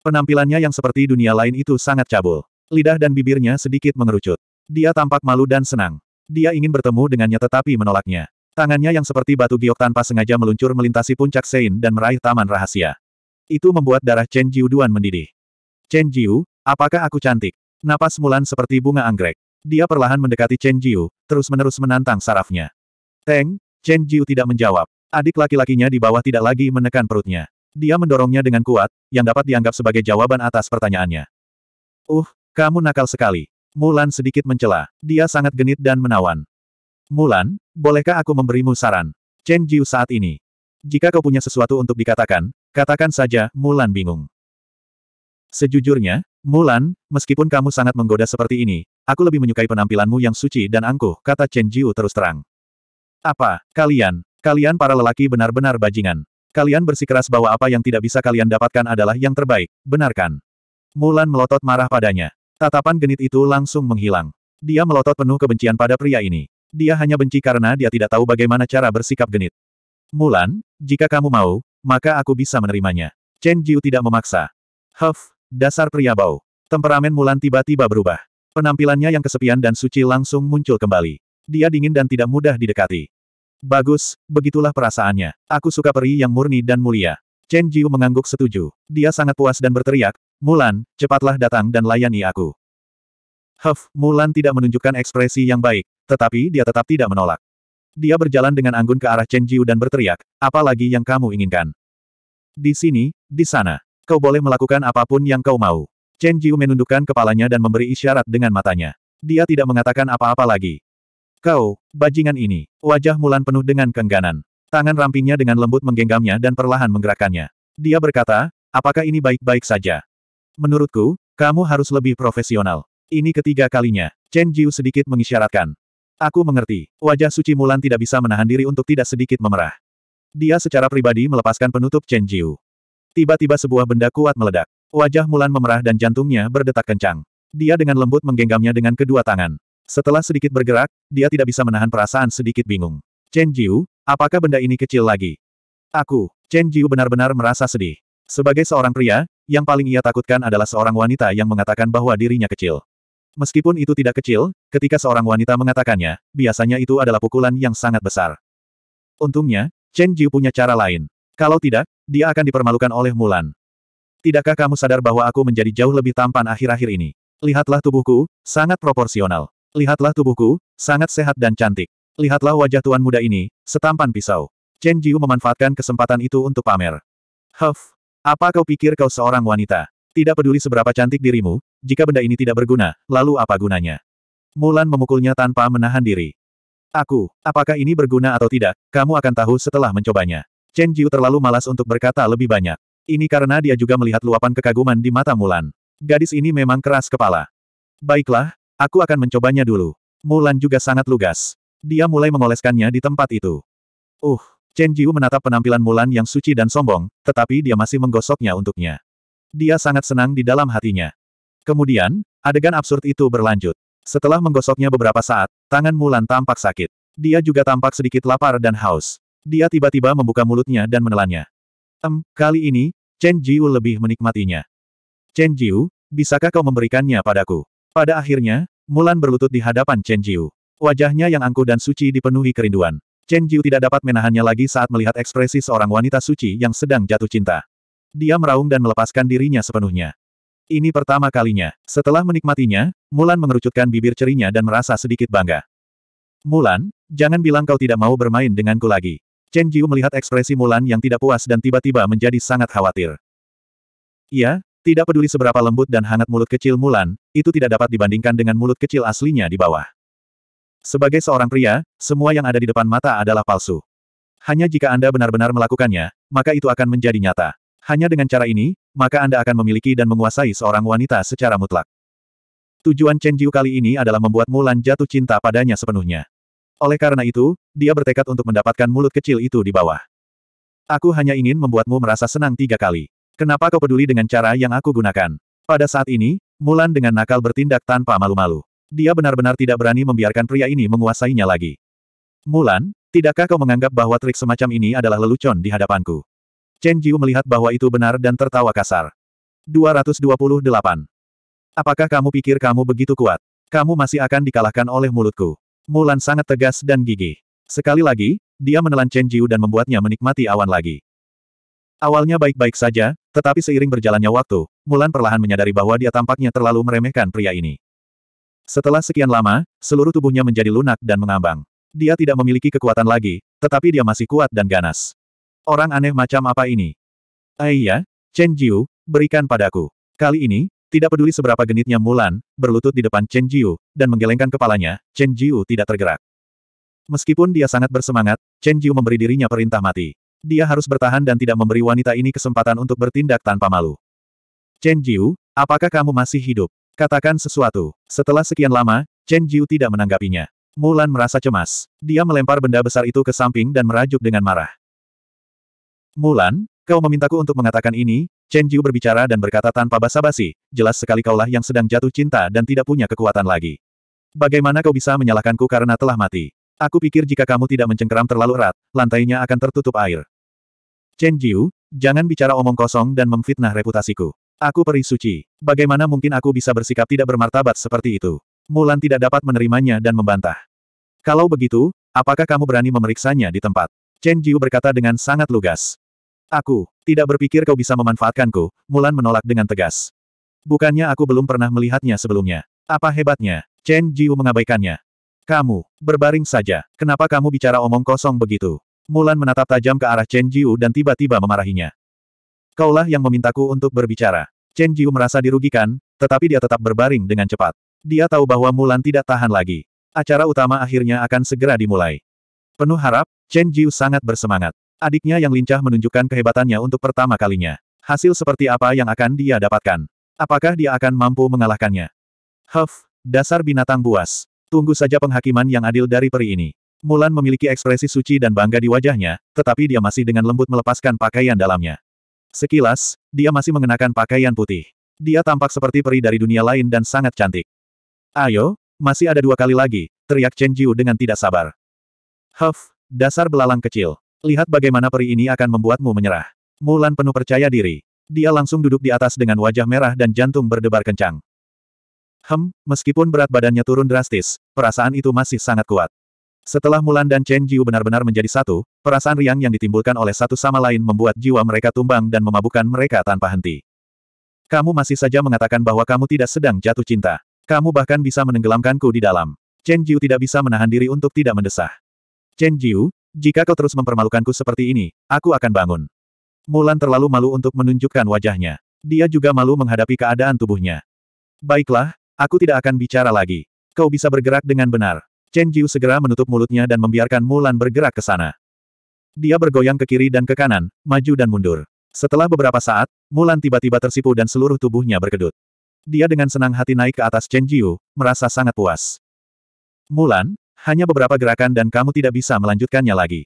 Penampilannya yang seperti dunia lain itu sangat cabul. Lidah dan bibirnya sedikit mengerucut. Dia tampak malu dan senang. Dia ingin bertemu dengannya tetapi menolaknya. Tangannya yang seperti batu giok tanpa sengaja meluncur melintasi puncak Sein dan meraih taman rahasia. Itu membuat darah Chen Jiu Duan mendidih. Chen Jiu, apakah aku cantik? Napas Mulan seperti bunga anggrek. Dia perlahan mendekati Chen Jiu, terus-menerus menantang sarafnya. Teng, Chen Jiu tidak menjawab. Adik laki-lakinya di bawah tidak lagi menekan perutnya. Dia mendorongnya dengan kuat, yang dapat dianggap sebagai jawaban atas pertanyaannya. Uh, kamu nakal sekali. Mulan sedikit mencela. Dia sangat genit dan menawan. Mulan, bolehkah aku memberimu saran? Chen Jiu saat ini. Jika kau punya sesuatu untuk dikatakan, katakan saja, Mulan bingung. Sejujurnya, Mulan, meskipun kamu sangat menggoda seperti ini, aku lebih menyukai penampilanmu yang suci dan angkuh, kata Chen Jiu terus terang. Apa, kalian, kalian para lelaki benar-benar bajingan. Kalian bersikeras bahwa apa yang tidak bisa kalian dapatkan adalah yang terbaik, benarkan? Mulan melotot marah padanya. Tatapan genit itu langsung menghilang. Dia melotot penuh kebencian pada pria ini. Dia hanya benci karena dia tidak tahu bagaimana cara bersikap genit. Mulan, jika kamu mau, maka aku bisa menerimanya. Chen Jiu tidak memaksa. Huff, dasar pria bau. Temperamen Mulan tiba-tiba berubah. Penampilannya yang kesepian dan suci langsung muncul kembali. Dia dingin dan tidak mudah didekati. Bagus, begitulah perasaannya. Aku suka peri yang murni dan mulia. Chen Jiu mengangguk setuju. Dia sangat puas dan berteriak, Mulan, cepatlah datang dan layani aku. Huff, Mulan tidak menunjukkan ekspresi yang baik, tetapi dia tetap tidak menolak. Dia berjalan dengan anggun ke arah Chen Jiu dan berteriak, apa lagi yang kamu inginkan? Di sini, di sana. Kau boleh melakukan apapun yang kau mau. Chen Jiu menundukkan kepalanya dan memberi isyarat dengan matanya. Dia tidak mengatakan apa-apa lagi. Kau, bajingan ini. Wajah Mulan penuh dengan kengganan. Tangan rampingnya dengan lembut menggenggamnya dan perlahan menggerakkannya. Dia berkata, apakah ini baik-baik saja? Menurutku, kamu harus lebih profesional. Ini ketiga kalinya. Chen Jiu sedikit mengisyaratkan. Aku mengerti. Wajah Suci Mulan tidak bisa menahan diri untuk tidak sedikit memerah. Dia secara pribadi melepaskan penutup Chen Jiu. Tiba-tiba sebuah benda kuat meledak. Wajah Mulan memerah dan jantungnya berdetak kencang. Dia dengan lembut menggenggamnya dengan kedua tangan. Setelah sedikit bergerak, dia tidak bisa menahan perasaan sedikit bingung. Chen Jiu, apakah benda ini kecil lagi? Aku, Chen Jiu benar-benar merasa sedih. Sebagai seorang pria, yang paling ia takutkan adalah seorang wanita yang mengatakan bahwa dirinya kecil. Meskipun itu tidak kecil, ketika seorang wanita mengatakannya, biasanya itu adalah pukulan yang sangat besar. Untungnya, Chen Jiu punya cara lain. Kalau tidak, dia akan dipermalukan oleh Mulan. Tidakkah kamu sadar bahwa aku menjadi jauh lebih tampan akhir-akhir ini? Lihatlah tubuhku, sangat proporsional. Lihatlah tubuhku, sangat sehat dan cantik. Lihatlah wajah tuan muda ini, setampan pisau. Chen Jiu memanfaatkan kesempatan itu untuk pamer. Huff, apa kau pikir kau seorang wanita? Tidak peduli seberapa cantik dirimu, jika benda ini tidak berguna, lalu apa gunanya? Mulan memukulnya tanpa menahan diri. Aku, apakah ini berguna atau tidak, kamu akan tahu setelah mencobanya. Chen Jiu terlalu malas untuk berkata lebih banyak. Ini karena dia juga melihat luapan kekaguman di mata Mulan. Gadis ini memang keras kepala. Baiklah, aku akan mencobanya dulu. Mulan juga sangat lugas. Dia mulai mengoleskannya di tempat itu. Uh, Chen Jiu menatap penampilan Mulan yang suci dan sombong, tetapi dia masih menggosoknya untuknya. Dia sangat senang di dalam hatinya. Kemudian, adegan absurd itu berlanjut. Setelah menggosoknya beberapa saat, tangan Mulan tampak sakit. Dia juga tampak sedikit lapar dan haus. Dia tiba-tiba membuka mulutnya dan menelannya. Em, kali ini, Chen Jiu lebih menikmatinya. Chen Jiu, bisakah kau memberikannya padaku? Pada akhirnya, Mulan berlutut di hadapan Chen Jiu. Wajahnya yang angkuh dan suci dipenuhi kerinduan. Chen Jiu tidak dapat menahannya lagi saat melihat ekspresi seorang wanita suci yang sedang jatuh cinta. Dia meraung dan melepaskan dirinya sepenuhnya. Ini pertama kalinya. Setelah menikmatinya, Mulan mengerucutkan bibir cerinya dan merasa sedikit bangga. Mulan, jangan bilang kau tidak mau bermain denganku lagi. Chen Jiu melihat ekspresi Mulan yang tidak puas dan tiba-tiba menjadi sangat khawatir. Iya, tidak peduli seberapa lembut dan hangat mulut kecil Mulan, itu tidak dapat dibandingkan dengan mulut kecil aslinya di bawah. Sebagai seorang pria, semua yang ada di depan mata adalah palsu. Hanya jika Anda benar-benar melakukannya, maka itu akan menjadi nyata. Hanya dengan cara ini, maka Anda akan memiliki dan menguasai seorang wanita secara mutlak. Tujuan Chen Jiu kali ini adalah membuat Mulan jatuh cinta padanya sepenuhnya. Oleh karena itu, dia bertekad untuk mendapatkan mulut kecil itu di bawah. Aku hanya ingin membuatmu merasa senang tiga kali. Kenapa kau peduli dengan cara yang aku gunakan? Pada saat ini, Mulan dengan nakal bertindak tanpa malu-malu. Dia benar-benar tidak berani membiarkan pria ini menguasainya lagi. Mulan, tidakkah kau menganggap bahwa trik semacam ini adalah lelucon di hadapanku? Chen Jiu melihat bahwa itu benar dan tertawa kasar. 228. Apakah kamu pikir kamu begitu kuat? Kamu masih akan dikalahkan oleh mulutku. Mulan sangat tegas dan gigih. Sekali lagi, dia menelan Chen Jiu dan membuatnya menikmati awan lagi. Awalnya baik-baik saja, tetapi seiring berjalannya waktu, Mulan perlahan menyadari bahwa dia tampaknya terlalu meremehkan pria ini. Setelah sekian lama, seluruh tubuhnya menjadi lunak dan mengambang. Dia tidak memiliki kekuatan lagi, tetapi dia masih kuat dan ganas. Orang aneh macam apa ini? Aiyah, eh, Chen Jiu, berikan padaku. Kali ini, tidak peduli seberapa genitnya Mulan, berlutut di depan Chen Jiu, dan menggelengkan kepalanya, Chen Jiu tidak tergerak. Meskipun dia sangat bersemangat, Chen Jiu memberi dirinya perintah mati. Dia harus bertahan dan tidak memberi wanita ini kesempatan untuk bertindak tanpa malu. Chen Jiu, apakah kamu masih hidup? Katakan sesuatu. Setelah sekian lama, Chen Jiu tidak menanggapinya. Mulan merasa cemas. Dia melempar benda besar itu ke samping dan merajuk dengan marah. Mulan, kau memintaku untuk mengatakan ini, Chen Jiu berbicara dan berkata tanpa basa-basi, jelas sekali kaulah yang sedang jatuh cinta dan tidak punya kekuatan lagi. Bagaimana kau bisa menyalahkanku karena telah mati? Aku pikir jika kamu tidak mencengkeram terlalu erat, lantainya akan tertutup air. Chen Jiu, jangan bicara omong kosong dan memfitnah reputasiku. Aku peri suci. Bagaimana mungkin aku bisa bersikap tidak bermartabat seperti itu? Mulan tidak dapat menerimanya dan membantah. Kalau begitu, apakah kamu berani memeriksanya di tempat? Chen Jiu berkata dengan sangat lugas. Aku, tidak berpikir kau bisa memanfaatkanku, Mulan menolak dengan tegas. Bukannya aku belum pernah melihatnya sebelumnya. Apa hebatnya? Chen Jiu mengabaikannya. Kamu, berbaring saja. Kenapa kamu bicara omong kosong begitu? Mulan menatap tajam ke arah Chen Jiu dan tiba-tiba memarahinya. Kaulah yang memintaku untuk berbicara. Chen Jiu merasa dirugikan, tetapi dia tetap berbaring dengan cepat. Dia tahu bahwa Mulan tidak tahan lagi. Acara utama akhirnya akan segera dimulai. Penuh harap, Chen Jiu sangat bersemangat. Adiknya yang lincah menunjukkan kehebatannya untuk pertama kalinya. Hasil seperti apa yang akan dia dapatkan? Apakah dia akan mampu mengalahkannya? Huff, dasar binatang buas. Tunggu saja penghakiman yang adil dari peri ini. Mulan memiliki ekspresi suci dan bangga di wajahnya, tetapi dia masih dengan lembut melepaskan pakaian dalamnya. Sekilas, dia masih mengenakan pakaian putih. Dia tampak seperti peri dari dunia lain dan sangat cantik. Ayo, masih ada dua kali lagi, teriak Chen Jiu dengan tidak sabar. Huff, dasar belalang kecil. Lihat bagaimana peri ini akan membuatmu menyerah. Mulan penuh percaya diri. Dia langsung duduk di atas dengan wajah merah dan jantung berdebar kencang. Hem, meskipun berat badannya turun drastis, perasaan itu masih sangat kuat. Setelah Mulan dan Chen Jiu benar-benar menjadi satu, perasaan riang yang ditimbulkan oleh satu sama lain membuat jiwa mereka tumbang dan memabukkan mereka tanpa henti. Kamu masih saja mengatakan bahwa kamu tidak sedang jatuh cinta. Kamu bahkan bisa menenggelamkanku di dalam. Chen Jiu tidak bisa menahan diri untuk tidak mendesah. Chen Jiu, jika kau terus mempermalukanku seperti ini, aku akan bangun. Mulan terlalu malu untuk menunjukkan wajahnya. Dia juga malu menghadapi keadaan tubuhnya. Baiklah, aku tidak akan bicara lagi. Kau bisa bergerak dengan benar. Chen Jiu segera menutup mulutnya dan membiarkan Mulan bergerak ke sana. Dia bergoyang ke kiri dan ke kanan, maju dan mundur. Setelah beberapa saat, Mulan tiba-tiba tersipu dan seluruh tubuhnya berkedut. Dia dengan senang hati naik ke atas Chen Jiu, merasa sangat puas. Mulan, hanya beberapa gerakan dan kamu tidak bisa melanjutkannya lagi.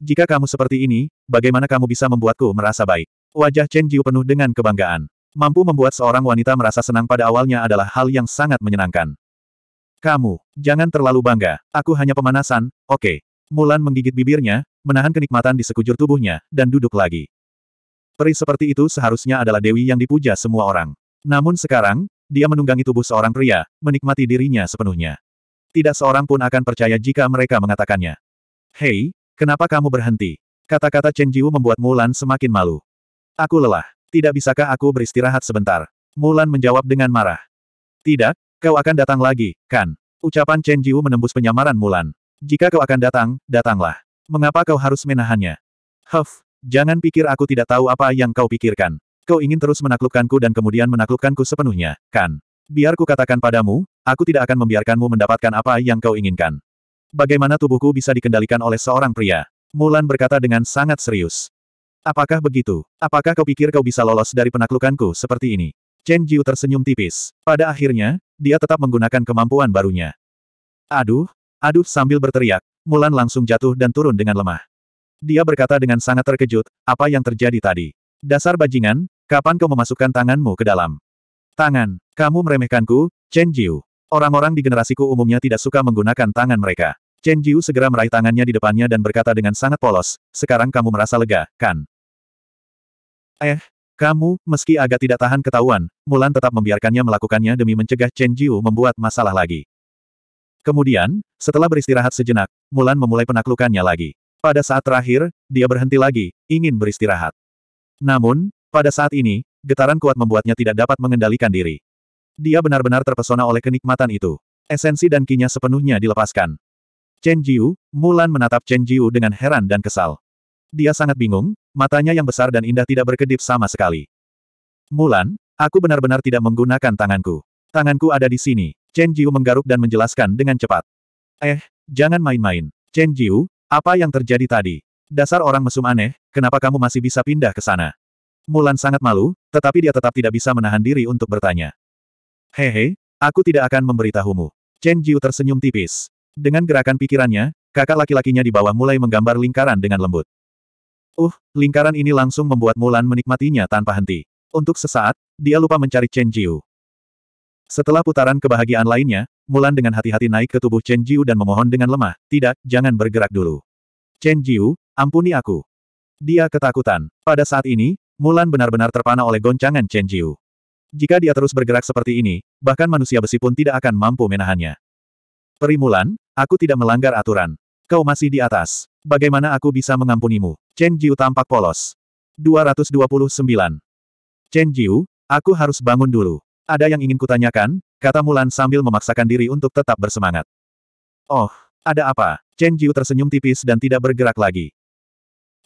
Jika kamu seperti ini, bagaimana kamu bisa membuatku merasa baik? Wajah Chen Jiu penuh dengan kebanggaan. Mampu membuat seorang wanita merasa senang pada awalnya adalah hal yang sangat menyenangkan. Kamu, jangan terlalu bangga, aku hanya pemanasan, oke. Okay. Mulan menggigit bibirnya, menahan kenikmatan di sekujur tubuhnya, dan duduk lagi. Peri seperti itu seharusnya adalah dewi yang dipuja semua orang. Namun sekarang, dia menunggangi tubuh seorang pria, menikmati dirinya sepenuhnya. Tidak seorang pun akan percaya jika mereka mengatakannya. Hei, kenapa kamu berhenti? Kata-kata Chen Jiu membuat Mulan semakin malu. Aku lelah. Tidak bisakah aku beristirahat sebentar? Mulan menjawab dengan marah. Tidak, Kau akan datang lagi, kan? Ucapan Chen Jiu menembus penyamaran Mulan. Jika kau akan datang, datanglah. Mengapa kau harus menahannya? Huff, jangan pikir aku tidak tahu apa yang kau pikirkan. Kau ingin terus menaklukkanku dan kemudian menaklukkanku sepenuhnya, kan? Biar ku katakan padamu, aku tidak akan membiarkanmu mendapatkan apa yang kau inginkan. Bagaimana tubuhku bisa dikendalikan oleh seorang pria? Mulan berkata dengan sangat serius. Apakah begitu? Apakah kau pikir kau bisa lolos dari penaklukanku seperti ini? Chen Jiu tersenyum tipis. Pada akhirnya, dia tetap menggunakan kemampuan barunya. Aduh, aduh sambil berteriak, Mulan langsung jatuh dan turun dengan lemah. Dia berkata dengan sangat terkejut, apa yang terjadi tadi? Dasar bajingan, kapan kau memasukkan tanganmu ke dalam? Tangan, kamu meremehkanku, Chen Jiu. Orang-orang di generasiku umumnya tidak suka menggunakan tangan mereka. Chen Jiu segera meraih tangannya di depannya dan berkata dengan sangat polos, sekarang kamu merasa lega, kan? Eh, kamu, meski agak tidak tahan ketahuan, Mulan tetap membiarkannya melakukannya demi mencegah Chen Jiu membuat masalah lagi. Kemudian, setelah beristirahat sejenak, Mulan memulai penaklukannya lagi. Pada saat terakhir, dia berhenti lagi, ingin beristirahat. Namun, pada saat ini, getaran kuat membuatnya tidak dapat mengendalikan diri. Dia benar-benar terpesona oleh kenikmatan itu. Esensi dan kinya sepenuhnya dilepaskan. Chen Jiu, Mulan menatap Chen Jiu dengan heran dan kesal. Dia sangat bingung, Matanya yang besar dan indah tidak berkedip sama sekali. Mulan, aku benar-benar tidak menggunakan tanganku. Tanganku ada di sini. Chen Jiu menggaruk dan menjelaskan dengan cepat. Eh, jangan main-main. Chen Jiu, apa yang terjadi tadi? Dasar orang mesum aneh, kenapa kamu masih bisa pindah ke sana? Mulan sangat malu, tetapi dia tetap tidak bisa menahan diri untuk bertanya. Hehe, aku tidak akan memberitahumu. Chen Jiu tersenyum tipis. Dengan gerakan pikirannya, kakak laki-lakinya di bawah mulai menggambar lingkaran dengan lembut. Uh, lingkaran ini langsung membuat Mulan menikmatinya tanpa henti. Untuk sesaat, dia lupa mencari Chen Jiu. Setelah putaran kebahagiaan lainnya, Mulan dengan hati-hati naik ke tubuh Chen Jiu dan memohon dengan lemah, tidak, jangan bergerak dulu. Chen Jiu, ampuni aku. Dia ketakutan. Pada saat ini, Mulan benar-benar terpana oleh goncangan Chen Jiu. Jika dia terus bergerak seperti ini, bahkan manusia besi pun tidak akan mampu menahannya. Peri Mulan, aku tidak melanggar aturan. Kau masih di atas. Bagaimana aku bisa mengampunimu? Chen Jiu tampak polos. 229. Chen Jiu, aku harus bangun dulu. Ada yang ingin kutanyakan, kata Mulan sambil memaksakan diri untuk tetap bersemangat. Oh, ada apa? Chen Jiu tersenyum tipis dan tidak bergerak lagi.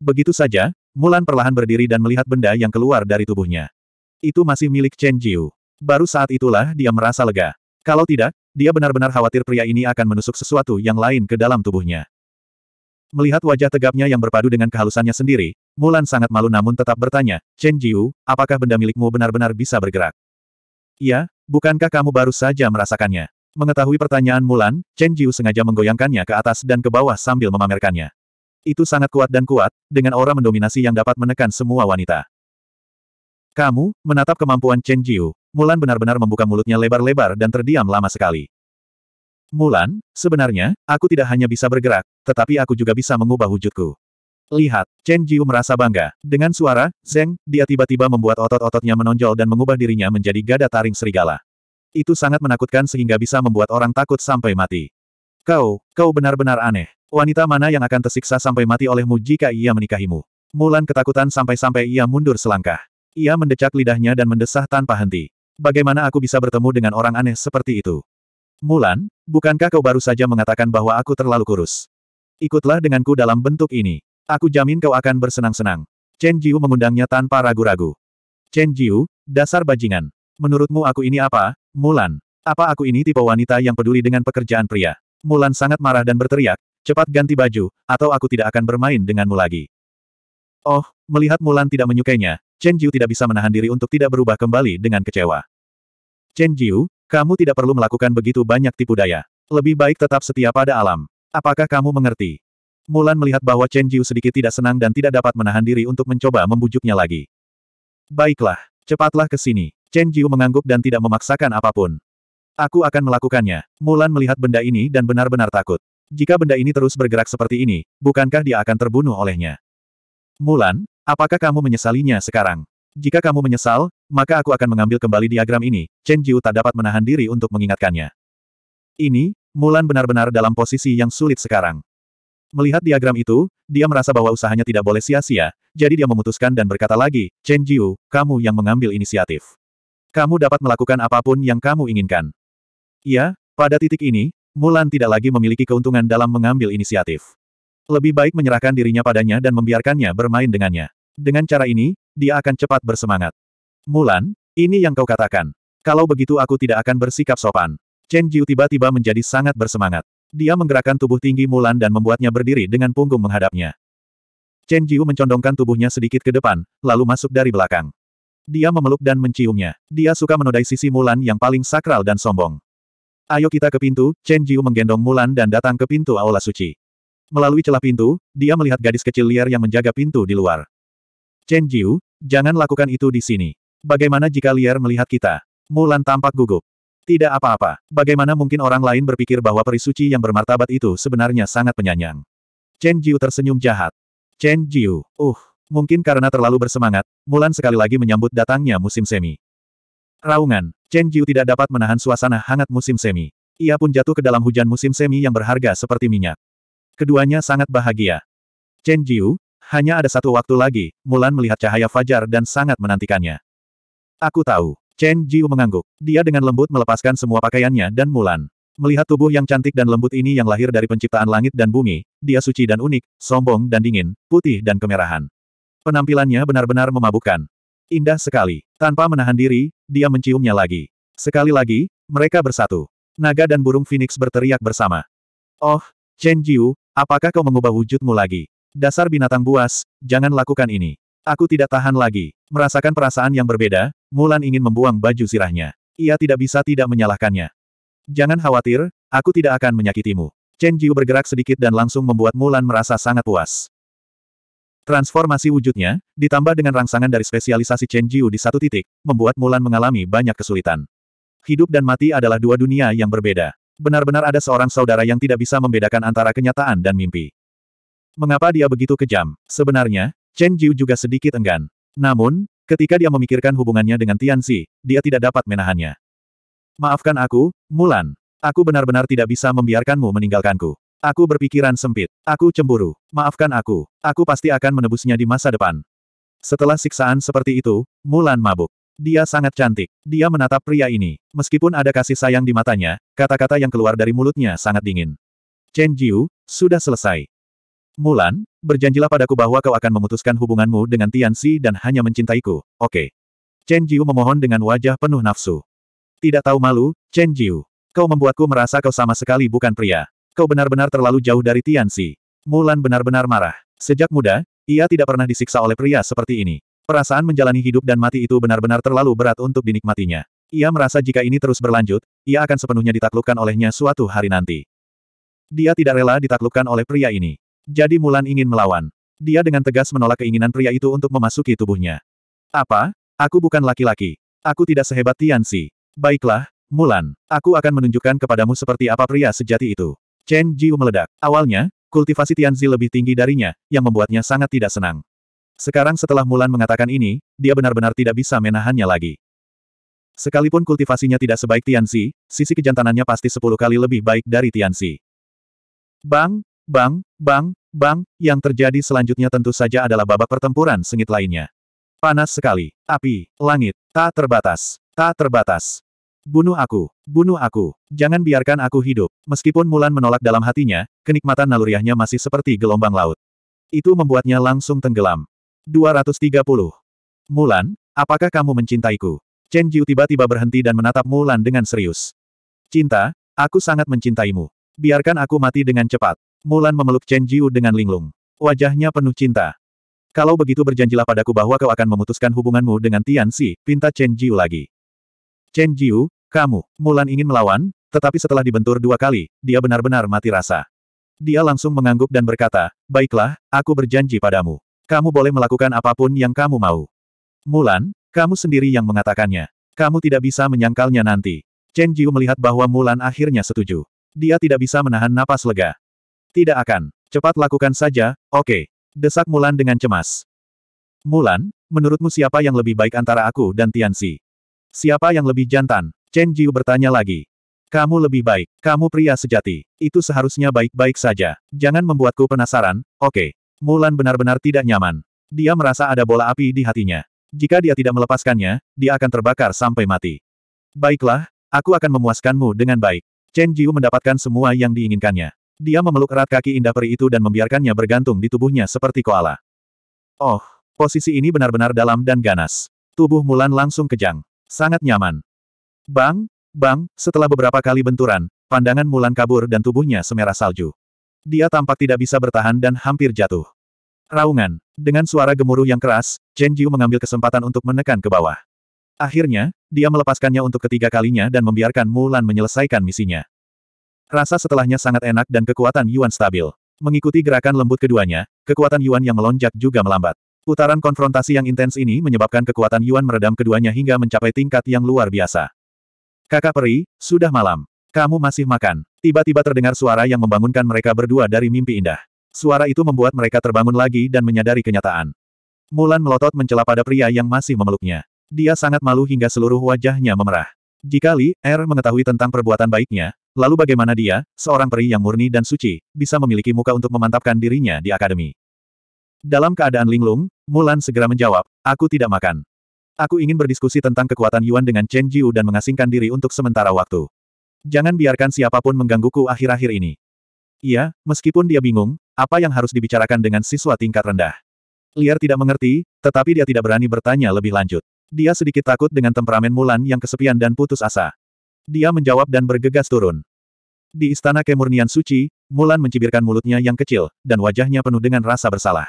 Begitu saja, Mulan perlahan berdiri dan melihat benda yang keluar dari tubuhnya. Itu masih milik Chen Jiu. Baru saat itulah dia merasa lega. Kalau tidak, dia benar-benar khawatir pria ini akan menusuk sesuatu yang lain ke dalam tubuhnya. Melihat wajah tegapnya yang berpadu dengan kehalusannya sendiri, Mulan sangat malu namun tetap bertanya, Chen Jiu, apakah benda milikmu benar-benar bisa bergerak? Ya, bukankah kamu baru saja merasakannya? Mengetahui pertanyaan Mulan, Chen Jiu sengaja menggoyangkannya ke atas dan ke bawah sambil memamerkannya. Itu sangat kuat dan kuat, dengan aura mendominasi yang dapat menekan semua wanita. Kamu, menatap kemampuan Chen Jiu, Mulan benar-benar membuka mulutnya lebar-lebar dan terdiam lama sekali. Mulan, sebenarnya, aku tidak hanya bisa bergerak, tetapi aku juga bisa mengubah wujudku. Lihat, Chen Jiu merasa bangga. Dengan suara, Zeng, dia tiba-tiba membuat otot-ototnya menonjol dan mengubah dirinya menjadi gada taring serigala. Itu sangat menakutkan sehingga bisa membuat orang takut sampai mati. Kau, kau benar-benar aneh. Wanita mana yang akan tersiksa sampai mati olehmu jika ia menikahimu? Mulan ketakutan sampai-sampai ia mundur selangkah. Ia mendecak lidahnya dan mendesah tanpa henti. Bagaimana aku bisa bertemu dengan orang aneh seperti itu? Mulan, bukankah kau baru saja mengatakan bahwa aku terlalu kurus? Ikutlah denganku dalam bentuk ini. Aku jamin kau akan bersenang-senang. Chen Jiu mengundangnya tanpa ragu-ragu. Chen Jiu, dasar bajingan. Menurutmu aku ini apa, Mulan? Apa aku ini tipe wanita yang peduli dengan pekerjaan pria? Mulan sangat marah dan berteriak, cepat ganti baju, atau aku tidak akan bermain denganmu lagi. Oh, melihat Mulan tidak menyukainya, Chen Jiu tidak bisa menahan diri untuk tidak berubah kembali dengan kecewa. Chen Jiu, kamu tidak perlu melakukan begitu banyak tipu daya. Lebih baik tetap setia pada alam. Apakah kamu mengerti? Mulan melihat bahwa Chen Jiu sedikit tidak senang dan tidak dapat menahan diri untuk mencoba membujuknya lagi. Baiklah, cepatlah ke sini. Chen Jiu mengangguk dan tidak memaksakan apapun. Aku akan melakukannya. Mulan melihat benda ini dan benar-benar takut. Jika benda ini terus bergerak seperti ini, bukankah dia akan terbunuh olehnya? Mulan, apakah kamu menyesalinya sekarang? Jika kamu menyesal, maka aku akan mengambil kembali diagram ini, Chen Jiu tak dapat menahan diri untuk mengingatkannya. Ini, Mulan benar-benar dalam posisi yang sulit sekarang. Melihat diagram itu, dia merasa bahwa usahanya tidak boleh sia-sia, jadi dia memutuskan dan berkata lagi, Chen Jiu, kamu yang mengambil inisiatif. Kamu dapat melakukan apapun yang kamu inginkan. Ya, pada titik ini, Mulan tidak lagi memiliki keuntungan dalam mengambil inisiatif. Lebih baik menyerahkan dirinya padanya dan membiarkannya bermain dengannya. Dengan cara ini, dia akan cepat bersemangat. Mulan, ini yang kau katakan. Kalau begitu aku tidak akan bersikap sopan. Chen Jiu tiba-tiba menjadi sangat bersemangat. Dia menggerakkan tubuh tinggi Mulan dan membuatnya berdiri dengan punggung menghadapnya. Chen Jiu mencondongkan tubuhnya sedikit ke depan, lalu masuk dari belakang. Dia memeluk dan menciumnya. Dia suka menodai sisi Mulan yang paling sakral dan sombong. Ayo kita ke pintu, Chen Jiu menggendong Mulan dan datang ke pintu Aula Suci. Melalui celah pintu, dia melihat gadis kecil liar yang menjaga pintu di luar. Chen Jiu, jangan lakukan itu di sini. Bagaimana jika Liar melihat kita? Mulan tampak gugup. Tidak apa-apa. Bagaimana mungkin orang lain berpikir bahwa perisuci yang bermartabat itu sebenarnya sangat penyanyang? Chen Jiu tersenyum jahat. Chen Jiu, uh, mungkin karena terlalu bersemangat, Mulan sekali lagi menyambut datangnya musim semi. Raungan, Chen Jiu tidak dapat menahan suasana hangat musim semi. Ia pun jatuh ke dalam hujan musim semi yang berharga seperti minyak. Keduanya sangat bahagia. Chen Jiu, hanya ada satu waktu lagi, Mulan melihat cahaya fajar dan sangat menantikannya. Aku tahu. Chen Jiu mengangguk. Dia dengan lembut melepaskan semua pakaiannya dan Mulan. Melihat tubuh yang cantik dan lembut ini yang lahir dari penciptaan langit dan bumi, dia suci dan unik, sombong dan dingin, putih dan kemerahan. Penampilannya benar-benar memabukkan. Indah sekali. Tanpa menahan diri, dia menciumnya lagi. Sekali lagi, mereka bersatu. Naga dan burung Phoenix berteriak bersama. Oh, Chen Jiu, apakah kau mengubah wujudmu lagi? Dasar binatang buas, jangan lakukan ini. Aku tidak tahan lagi. Merasakan perasaan yang berbeda, Mulan ingin membuang baju sirahnya. Ia tidak bisa tidak menyalahkannya. Jangan khawatir, aku tidak akan menyakitimu. Chen Jiu bergerak sedikit dan langsung membuat Mulan merasa sangat puas. Transformasi wujudnya, ditambah dengan rangsangan dari spesialisasi Chen Jiu di satu titik, membuat Mulan mengalami banyak kesulitan. Hidup dan mati adalah dua dunia yang berbeda. Benar-benar ada seorang saudara yang tidak bisa membedakan antara kenyataan dan mimpi. Mengapa dia begitu kejam? Sebenarnya, Chen Jiu juga sedikit enggan. Namun, ketika dia memikirkan hubungannya dengan Tian Tianxi, dia tidak dapat menahannya. Maafkan aku, Mulan. Aku benar-benar tidak bisa membiarkanmu meninggalkanku. Aku berpikiran sempit. Aku cemburu. Maafkan aku. Aku pasti akan menebusnya di masa depan. Setelah siksaan seperti itu, Mulan mabuk. Dia sangat cantik. Dia menatap pria ini. Meskipun ada kasih sayang di matanya, kata-kata yang keluar dari mulutnya sangat dingin. Chen Jiu, sudah selesai. Mulan, berjanjilah padaku bahwa kau akan memutuskan hubunganmu dengan Tian Xi dan hanya mencintaiku, oke. Okay. Chen Jiu memohon dengan wajah penuh nafsu. Tidak tahu malu, Chen Jiu. Kau membuatku merasa kau sama sekali bukan pria. Kau benar-benar terlalu jauh dari Tian Xi. Mulan benar-benar marah. Sejak muda, ia tidak pernah disiksa oleh pria seperti ini. Perasaan menjalani hidup dan mati itu benar-benar terlalu berat untuk dinikmatinya. Ia merasa jika ini terus berlanjut, ia akan sepenuhnya ditaklukkan olehnya suatu hari nanti. Dia tidak rela ditaklukkan oleh pria ini. Jadi Mulan ingin melawan. Dia dengan tegas menolak keinginan pria itu untuk memasuki tubuhnya. Apa? Aku bukan laki-laki. Aku tidak sehebat Tianxi. Baiklah, Mulan. Aku akan menunjukkan kepadamu seperti apa pria sejati itu. Chen Jiu meledak. Awalnya, kultivasi Tianzi lebih tinggi darinya, yang membuatnya sangat tidak senang. Sekarang setelah Mulan mengatakan ini, dia benar-benar tidak bisa menahannya lagi. Sekalipun kultivasinya tidak sebaik Tianzi, sisi kejantanannya pasti sepuluh kali lebih baik dari Tianzi. Bang, Bang, bang, bang, yang terjadi selanjutnya tentu saja adalah babak pertempuran sengit lainnya. Panas sekali. Api, langit, tak terbatas, tak terbatas. Bunuh aku, bunuh aku, jangan biarkan aku hidup. Meskipun Mulan menolak dalam hatinya, kenikmatan naluriahnya masih seperti gelombang laut. Itu membuatnya langsung tenggelam. 230. Mulan, apakah kamu mencintaiku? Chen Jiu tiba-tiba berhenti dan menatap Mulan dengan serius. Cinta, aku sangat mencintaimu. Biarkan aku mati dengan cepat. Mulan memeluk Chen Jiu dengan linglung. Wajahnya penuh cinta. Kalau begitu berjanjilah padaku bahwa kau akan memutuskan hubunganmu dengan Tian Xi, pinta Chen Jiu lagi. Chen Jiu, kamu, Mulan ingin melawan, tetapi setelah dibentur dua kali, dia benar-benar mati rasa. Dia langsung mengangguk dan berkata, baiklah, aku berjanji padamu. Kamu boleh melakukan apapun yang kamu mau. Mulan, kamu sendiri yang mengatakannya. Kamu tidak bisa menyangkalnya nanti. Chen Jiu melihat bahwa Mulan akhirnya setuju. Dia tidak bisa menahan napas lega. Tidak akan. Cepat lakukan saja, oke. Okay. Desak Mulan dengan cemas. Mulan, menurutmu siapa yang lebih baik antara aku dan Tianxi? Siapa yang lebih jantan? Chen Jiu bertanya lagi. Kamu lebih baik, kamu pria sejati. Itu seharusnya baik-baik saja. Jangan membuatku penasaran, oke. Okay. Mulan benar-benar tidak nyaman. Dia merasa ada bola api di hatinya. Jika dia tidak melepaskannya, dia akan terbakar sampai mati. Baiklah, aku akan memuaskanmu dengan baik. Chen Jiu mendapatkan semua yang diinginkannya. Dia memeluk erat kaki indah peri itu dan membiarkannya bergantung di tubuhnya seperti koala. Oh, posisi ini benar-benar dalam dan ganas. Tubuh Mulan langsung kejang. Sangat nyaman. Bang, bang, setelah beberapa kali benturan, pandangan Mulan kabur dan tubuhnya semerah salju. Dia tampak tidak bisa bertahan dan hampir jatuh. Raungan. Dengan suara gemuruh yang keras, Chen Jiu mengambil kesempatan untuk menekan ke bawah. Akhirnya, dia melepaskannya untuk ketiga kalinya dan membiarkan Mulan menyelesaikan misinya. Rasa setelahnya sangat enak dan kekuatan Yuan stabil. Mengikuti gerakan lembut keduanya, kekuatan Yuan yang melonjak juga melambat. Putaran konfrontasi yang intens ini menyebabkan kekuatan Yuan meredam keduanya hingga mencapai tingkat yang luar biasa. Kakak peri, sudah malam. Kamu masih makan. Tiba-tiba terdengar suara yang membangunkan mereka berdua dari mimpi indah. Suara itu membuat mereka terbangun lagi dan menyadari kenyataan. Mulan melotot mencela pada pria yang masih memeluknya. Dia sangat malu hingga seluruh wajahnya memerah. Jika Li Er mengetahui tentang perbuatan baiknya, Lalu bagaimana dia, seorang peri yang murni dan suci, bisa memiliki muka untuk memantapkan dirinya di akademi? Dalam keadaan linglung, Mulan segera menjawab, aku tidak makan. Aku ingin berdiskusi tentang kekuatan Yuan dengan Chen Jiu dan mengasingkan diri untuk sementara waktu. Jangan biarkan siapapun menggangguku akhir-akhir ini. Iya, meskipun dia bingung, apa yang harus dibicarakan dengan siswa tingkat rendah. Liar tidak mengerti, tetapi dia tidak berani bertanya lebih lanjut. Dia sedikit takut dengan temperamen Mulan yang kesepian dan putus asa. Dia menjawab dan bergegas turun. Di istana kemurnian suci, Mulan mencibirkan mulutnya yang kecil, dan wajahnya penuh dengan rasa bersalah.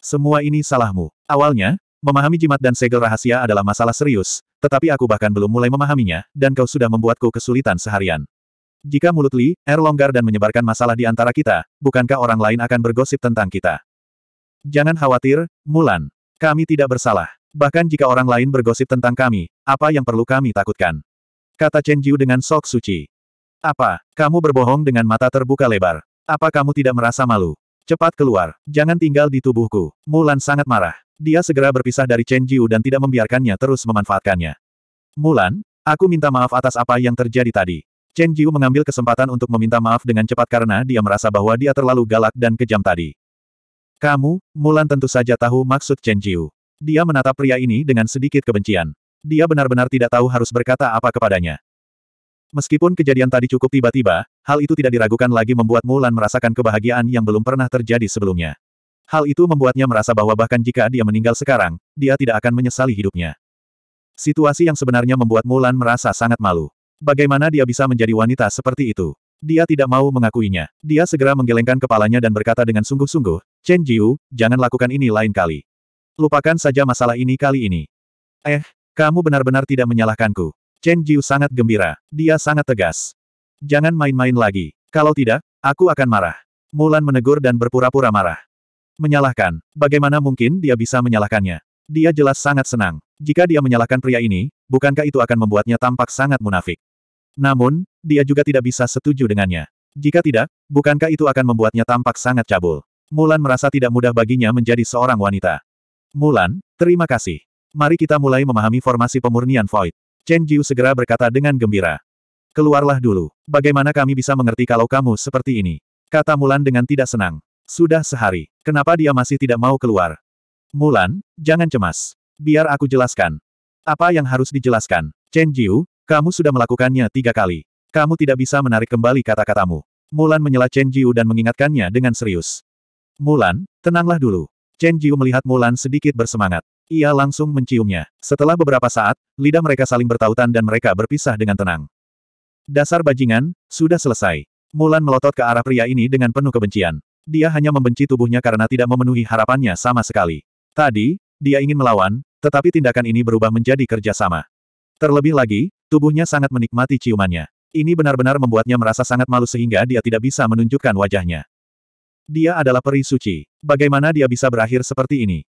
Semua ini salahmu. Awalnya, memahami jimat dan segel rahasia adalah masalah serius, tetapi aku bahkan belum mulai memahaminya, dan kau sudah membuatku kesulitan seharian. Jika mulut Li, Er longgar dan menyebarkan masalah di antara kita, bukankah orang lain akan bergosip tentang kita? Jangan khawatir, Mulan. Kami tidak bersalah. Bahkan jika orang lain bergosip tentang kami, apa yang perlu kami takutkan? kata Chen Jiu dengan sok suci. Apa, kamu berbohong dengan mata terbuka lebar? Apa kamu tidak merasa malu? Cepat keluar, jangan tinggal di tubuhku. Mulan sangat marah. Dia segera berpisah dari Chen Jiu dan tidak membiarkannya terus memanfaatkannya. Mulan, aku minta maaf atas apa yang terjadi tadi. Chen Jiu mengambil kesempatan untuk meminta maaf dengan cepat karena dia merasa bahwa dia terlalu galak dan kejam tadi. Kamu, Mulan tentu saja tahu maksud Chen Jiu. Dia menatap pria ini dengan sedikit kebencian. Dia benar-benar tidak tahu harus berkata apa kepadanya. Meskipun kejadian tadi cukup tiba-tiba, hal itu tidak diragukan lagi membuat Mulan merasakan kebahagiaan yang belum pernah terjadi sebelumnya. Hal itu membuatnya merasa bahwa bahkan jika dia meninggal sekarang, dia tidak akan menyesali hidupnya. Situasi yang sebenarnya membuat Mulan merasa sangat malu. Bagaimana dia bisa menjadi wanita seperti itu? Dia tidak mau mengakuinya. Dia segera menggelengkan kepalanya dan berkata dengan sungguh-sungguh, Chen Jiu, jangan lakukan ini lain kali. Lupakan saja masalah ini kali ini. Eh, kamu benar-benar tidak menyalahkanku. Chen Jiu sangat gembira. Dia sangat tegas. Jangan main-main lagi. Kalau tidak, aku akan marah. Mulan menegur dan berpura-pura marah. Menyalahkan. Bagaimana mungkin dia bisa menyalahkannya? Dia jelas sangat senang. Jika dia menyalahkan pria ini, bukankah itu akan membuatnya tampak sangat munafik? Namun, dia juga tidak bisa setuju dengannya. Jika tidak, bukankah itu akan membuatnya tampak sangat cabul? Mulan merasa tidak mudah baginya menjadi seorang wanita. Mulan, terima kasih. Mari kita mulai memahami formasi pemurnian Void. Chen Jiu segera berkata dengan gembira. Keluarlah dulu. Bagaimana kami bisa mengerti kalau kamu seperti ini? Kata Mulan dengan tidak senang. Sudah sehari. Kenapa dia masih tidak mau keluar? Mulan, jangan cemas. Biar aku jelaskan. Apa yang harus dijelaskan? Chen Jiu, kamu sudah melakukannya tiga kali. Kamu tidak bisa menarik kembali kata-katamu. Mulan menyela Chen Jiu dan mengingatkannya dengan serius. Mulan, tenanglah dulu. Chen Jiu melihat Mulan sedikit bersemangat. Ia langsung menciumnya. Setelah beberapa saat, lidah mereka saling bertautan dan mereka berpisah dengan tenang. Dasar bajingan, sudah selesai. Mulan melotot ke arah pria ini dengan penuh kebencian. Dia hanya membenci tubuhnya karena tidak memenuhi harapannya sama sekali. Tadi, dia ingin melawan, tetapi tindakan ini berubah menjadi kerjasama. Terlebih lagi, tubuhnya sangat menikmati ciumannya. Ini benar-benar membuatnya merasa sangat malu sehingga dia tidak bisa menunjukkan wajahnya. Dia adalah peri suci. Bagaimana dia bisa berakhir seperti ini?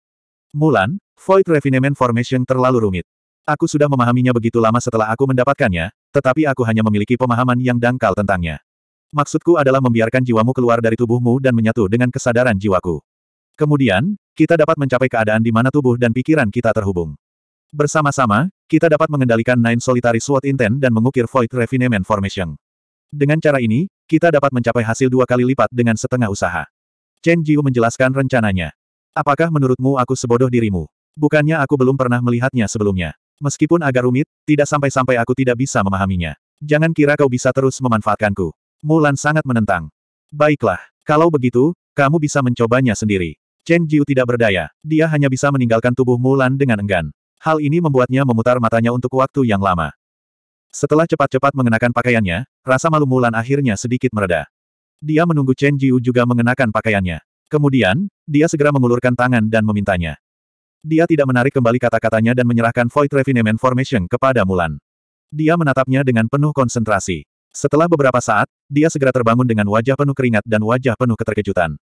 Mulan, Void Refinement Formation terlalu rumit. Aku sudah memahaminya begitu lama setelah aku mendapatkannya, tetapi aku hanya memiliki pemahaman yang dangkal tentangnya. Maksudku adalah membiarkan jiwamu keluar dari tubuhmu dan menyatu dengan kesadaran jiwaku. Kemudian, kita dapat mencapai keadaan di mana tubuh dan pikiran kita terhubung. Bersama-sama, kita dapat mengendalikan Nine Solitary Sword Intent dan mengukir Void Refinement Formation. Dengan cara ini, kita dapat mencapai hasil dua kali lipat dengan setengah usaha. Chen Jiu menjelaskan rencananya. Apakah menurutmu aku sebodoh dirimu? Bukannya aku belum pernah melihatnya sebelumnya. Meskipun agak rumit, tidak sampai-sampai aku tidak bisa memahaminya. Jangan kira kau bisa terus memanfaatkanku. Mulan sangat menentang. Baiklah, kalau begitu, kamu bisa mencobanya sendiri. Chen Jiu tidak berdaya. Dia hanya bisa meninggalkan tubuh Mulan dengan enggan. Hal ini membuatnya memutar matanya untuk waktu yang lama. Setelah cepat-cepat mengenakan pakaiannya, rasa malu Mulan akhirnya sedikit mereda. Dia menunggu Chen Jiu juga mengenakan pakaiannya. Kemudian, dia segera mengulurkan tangan dan memintanya. Dia tidak menarik kembali kata-katanya dan menyerahkan Void Refinement Formation kepada Mulan. Dia menatapnya dengan penuh konsentrasi. Setelah beberapa saat, dia segera terbangun dengan wajah penuh keringat dan wajah penuh keterkejutan.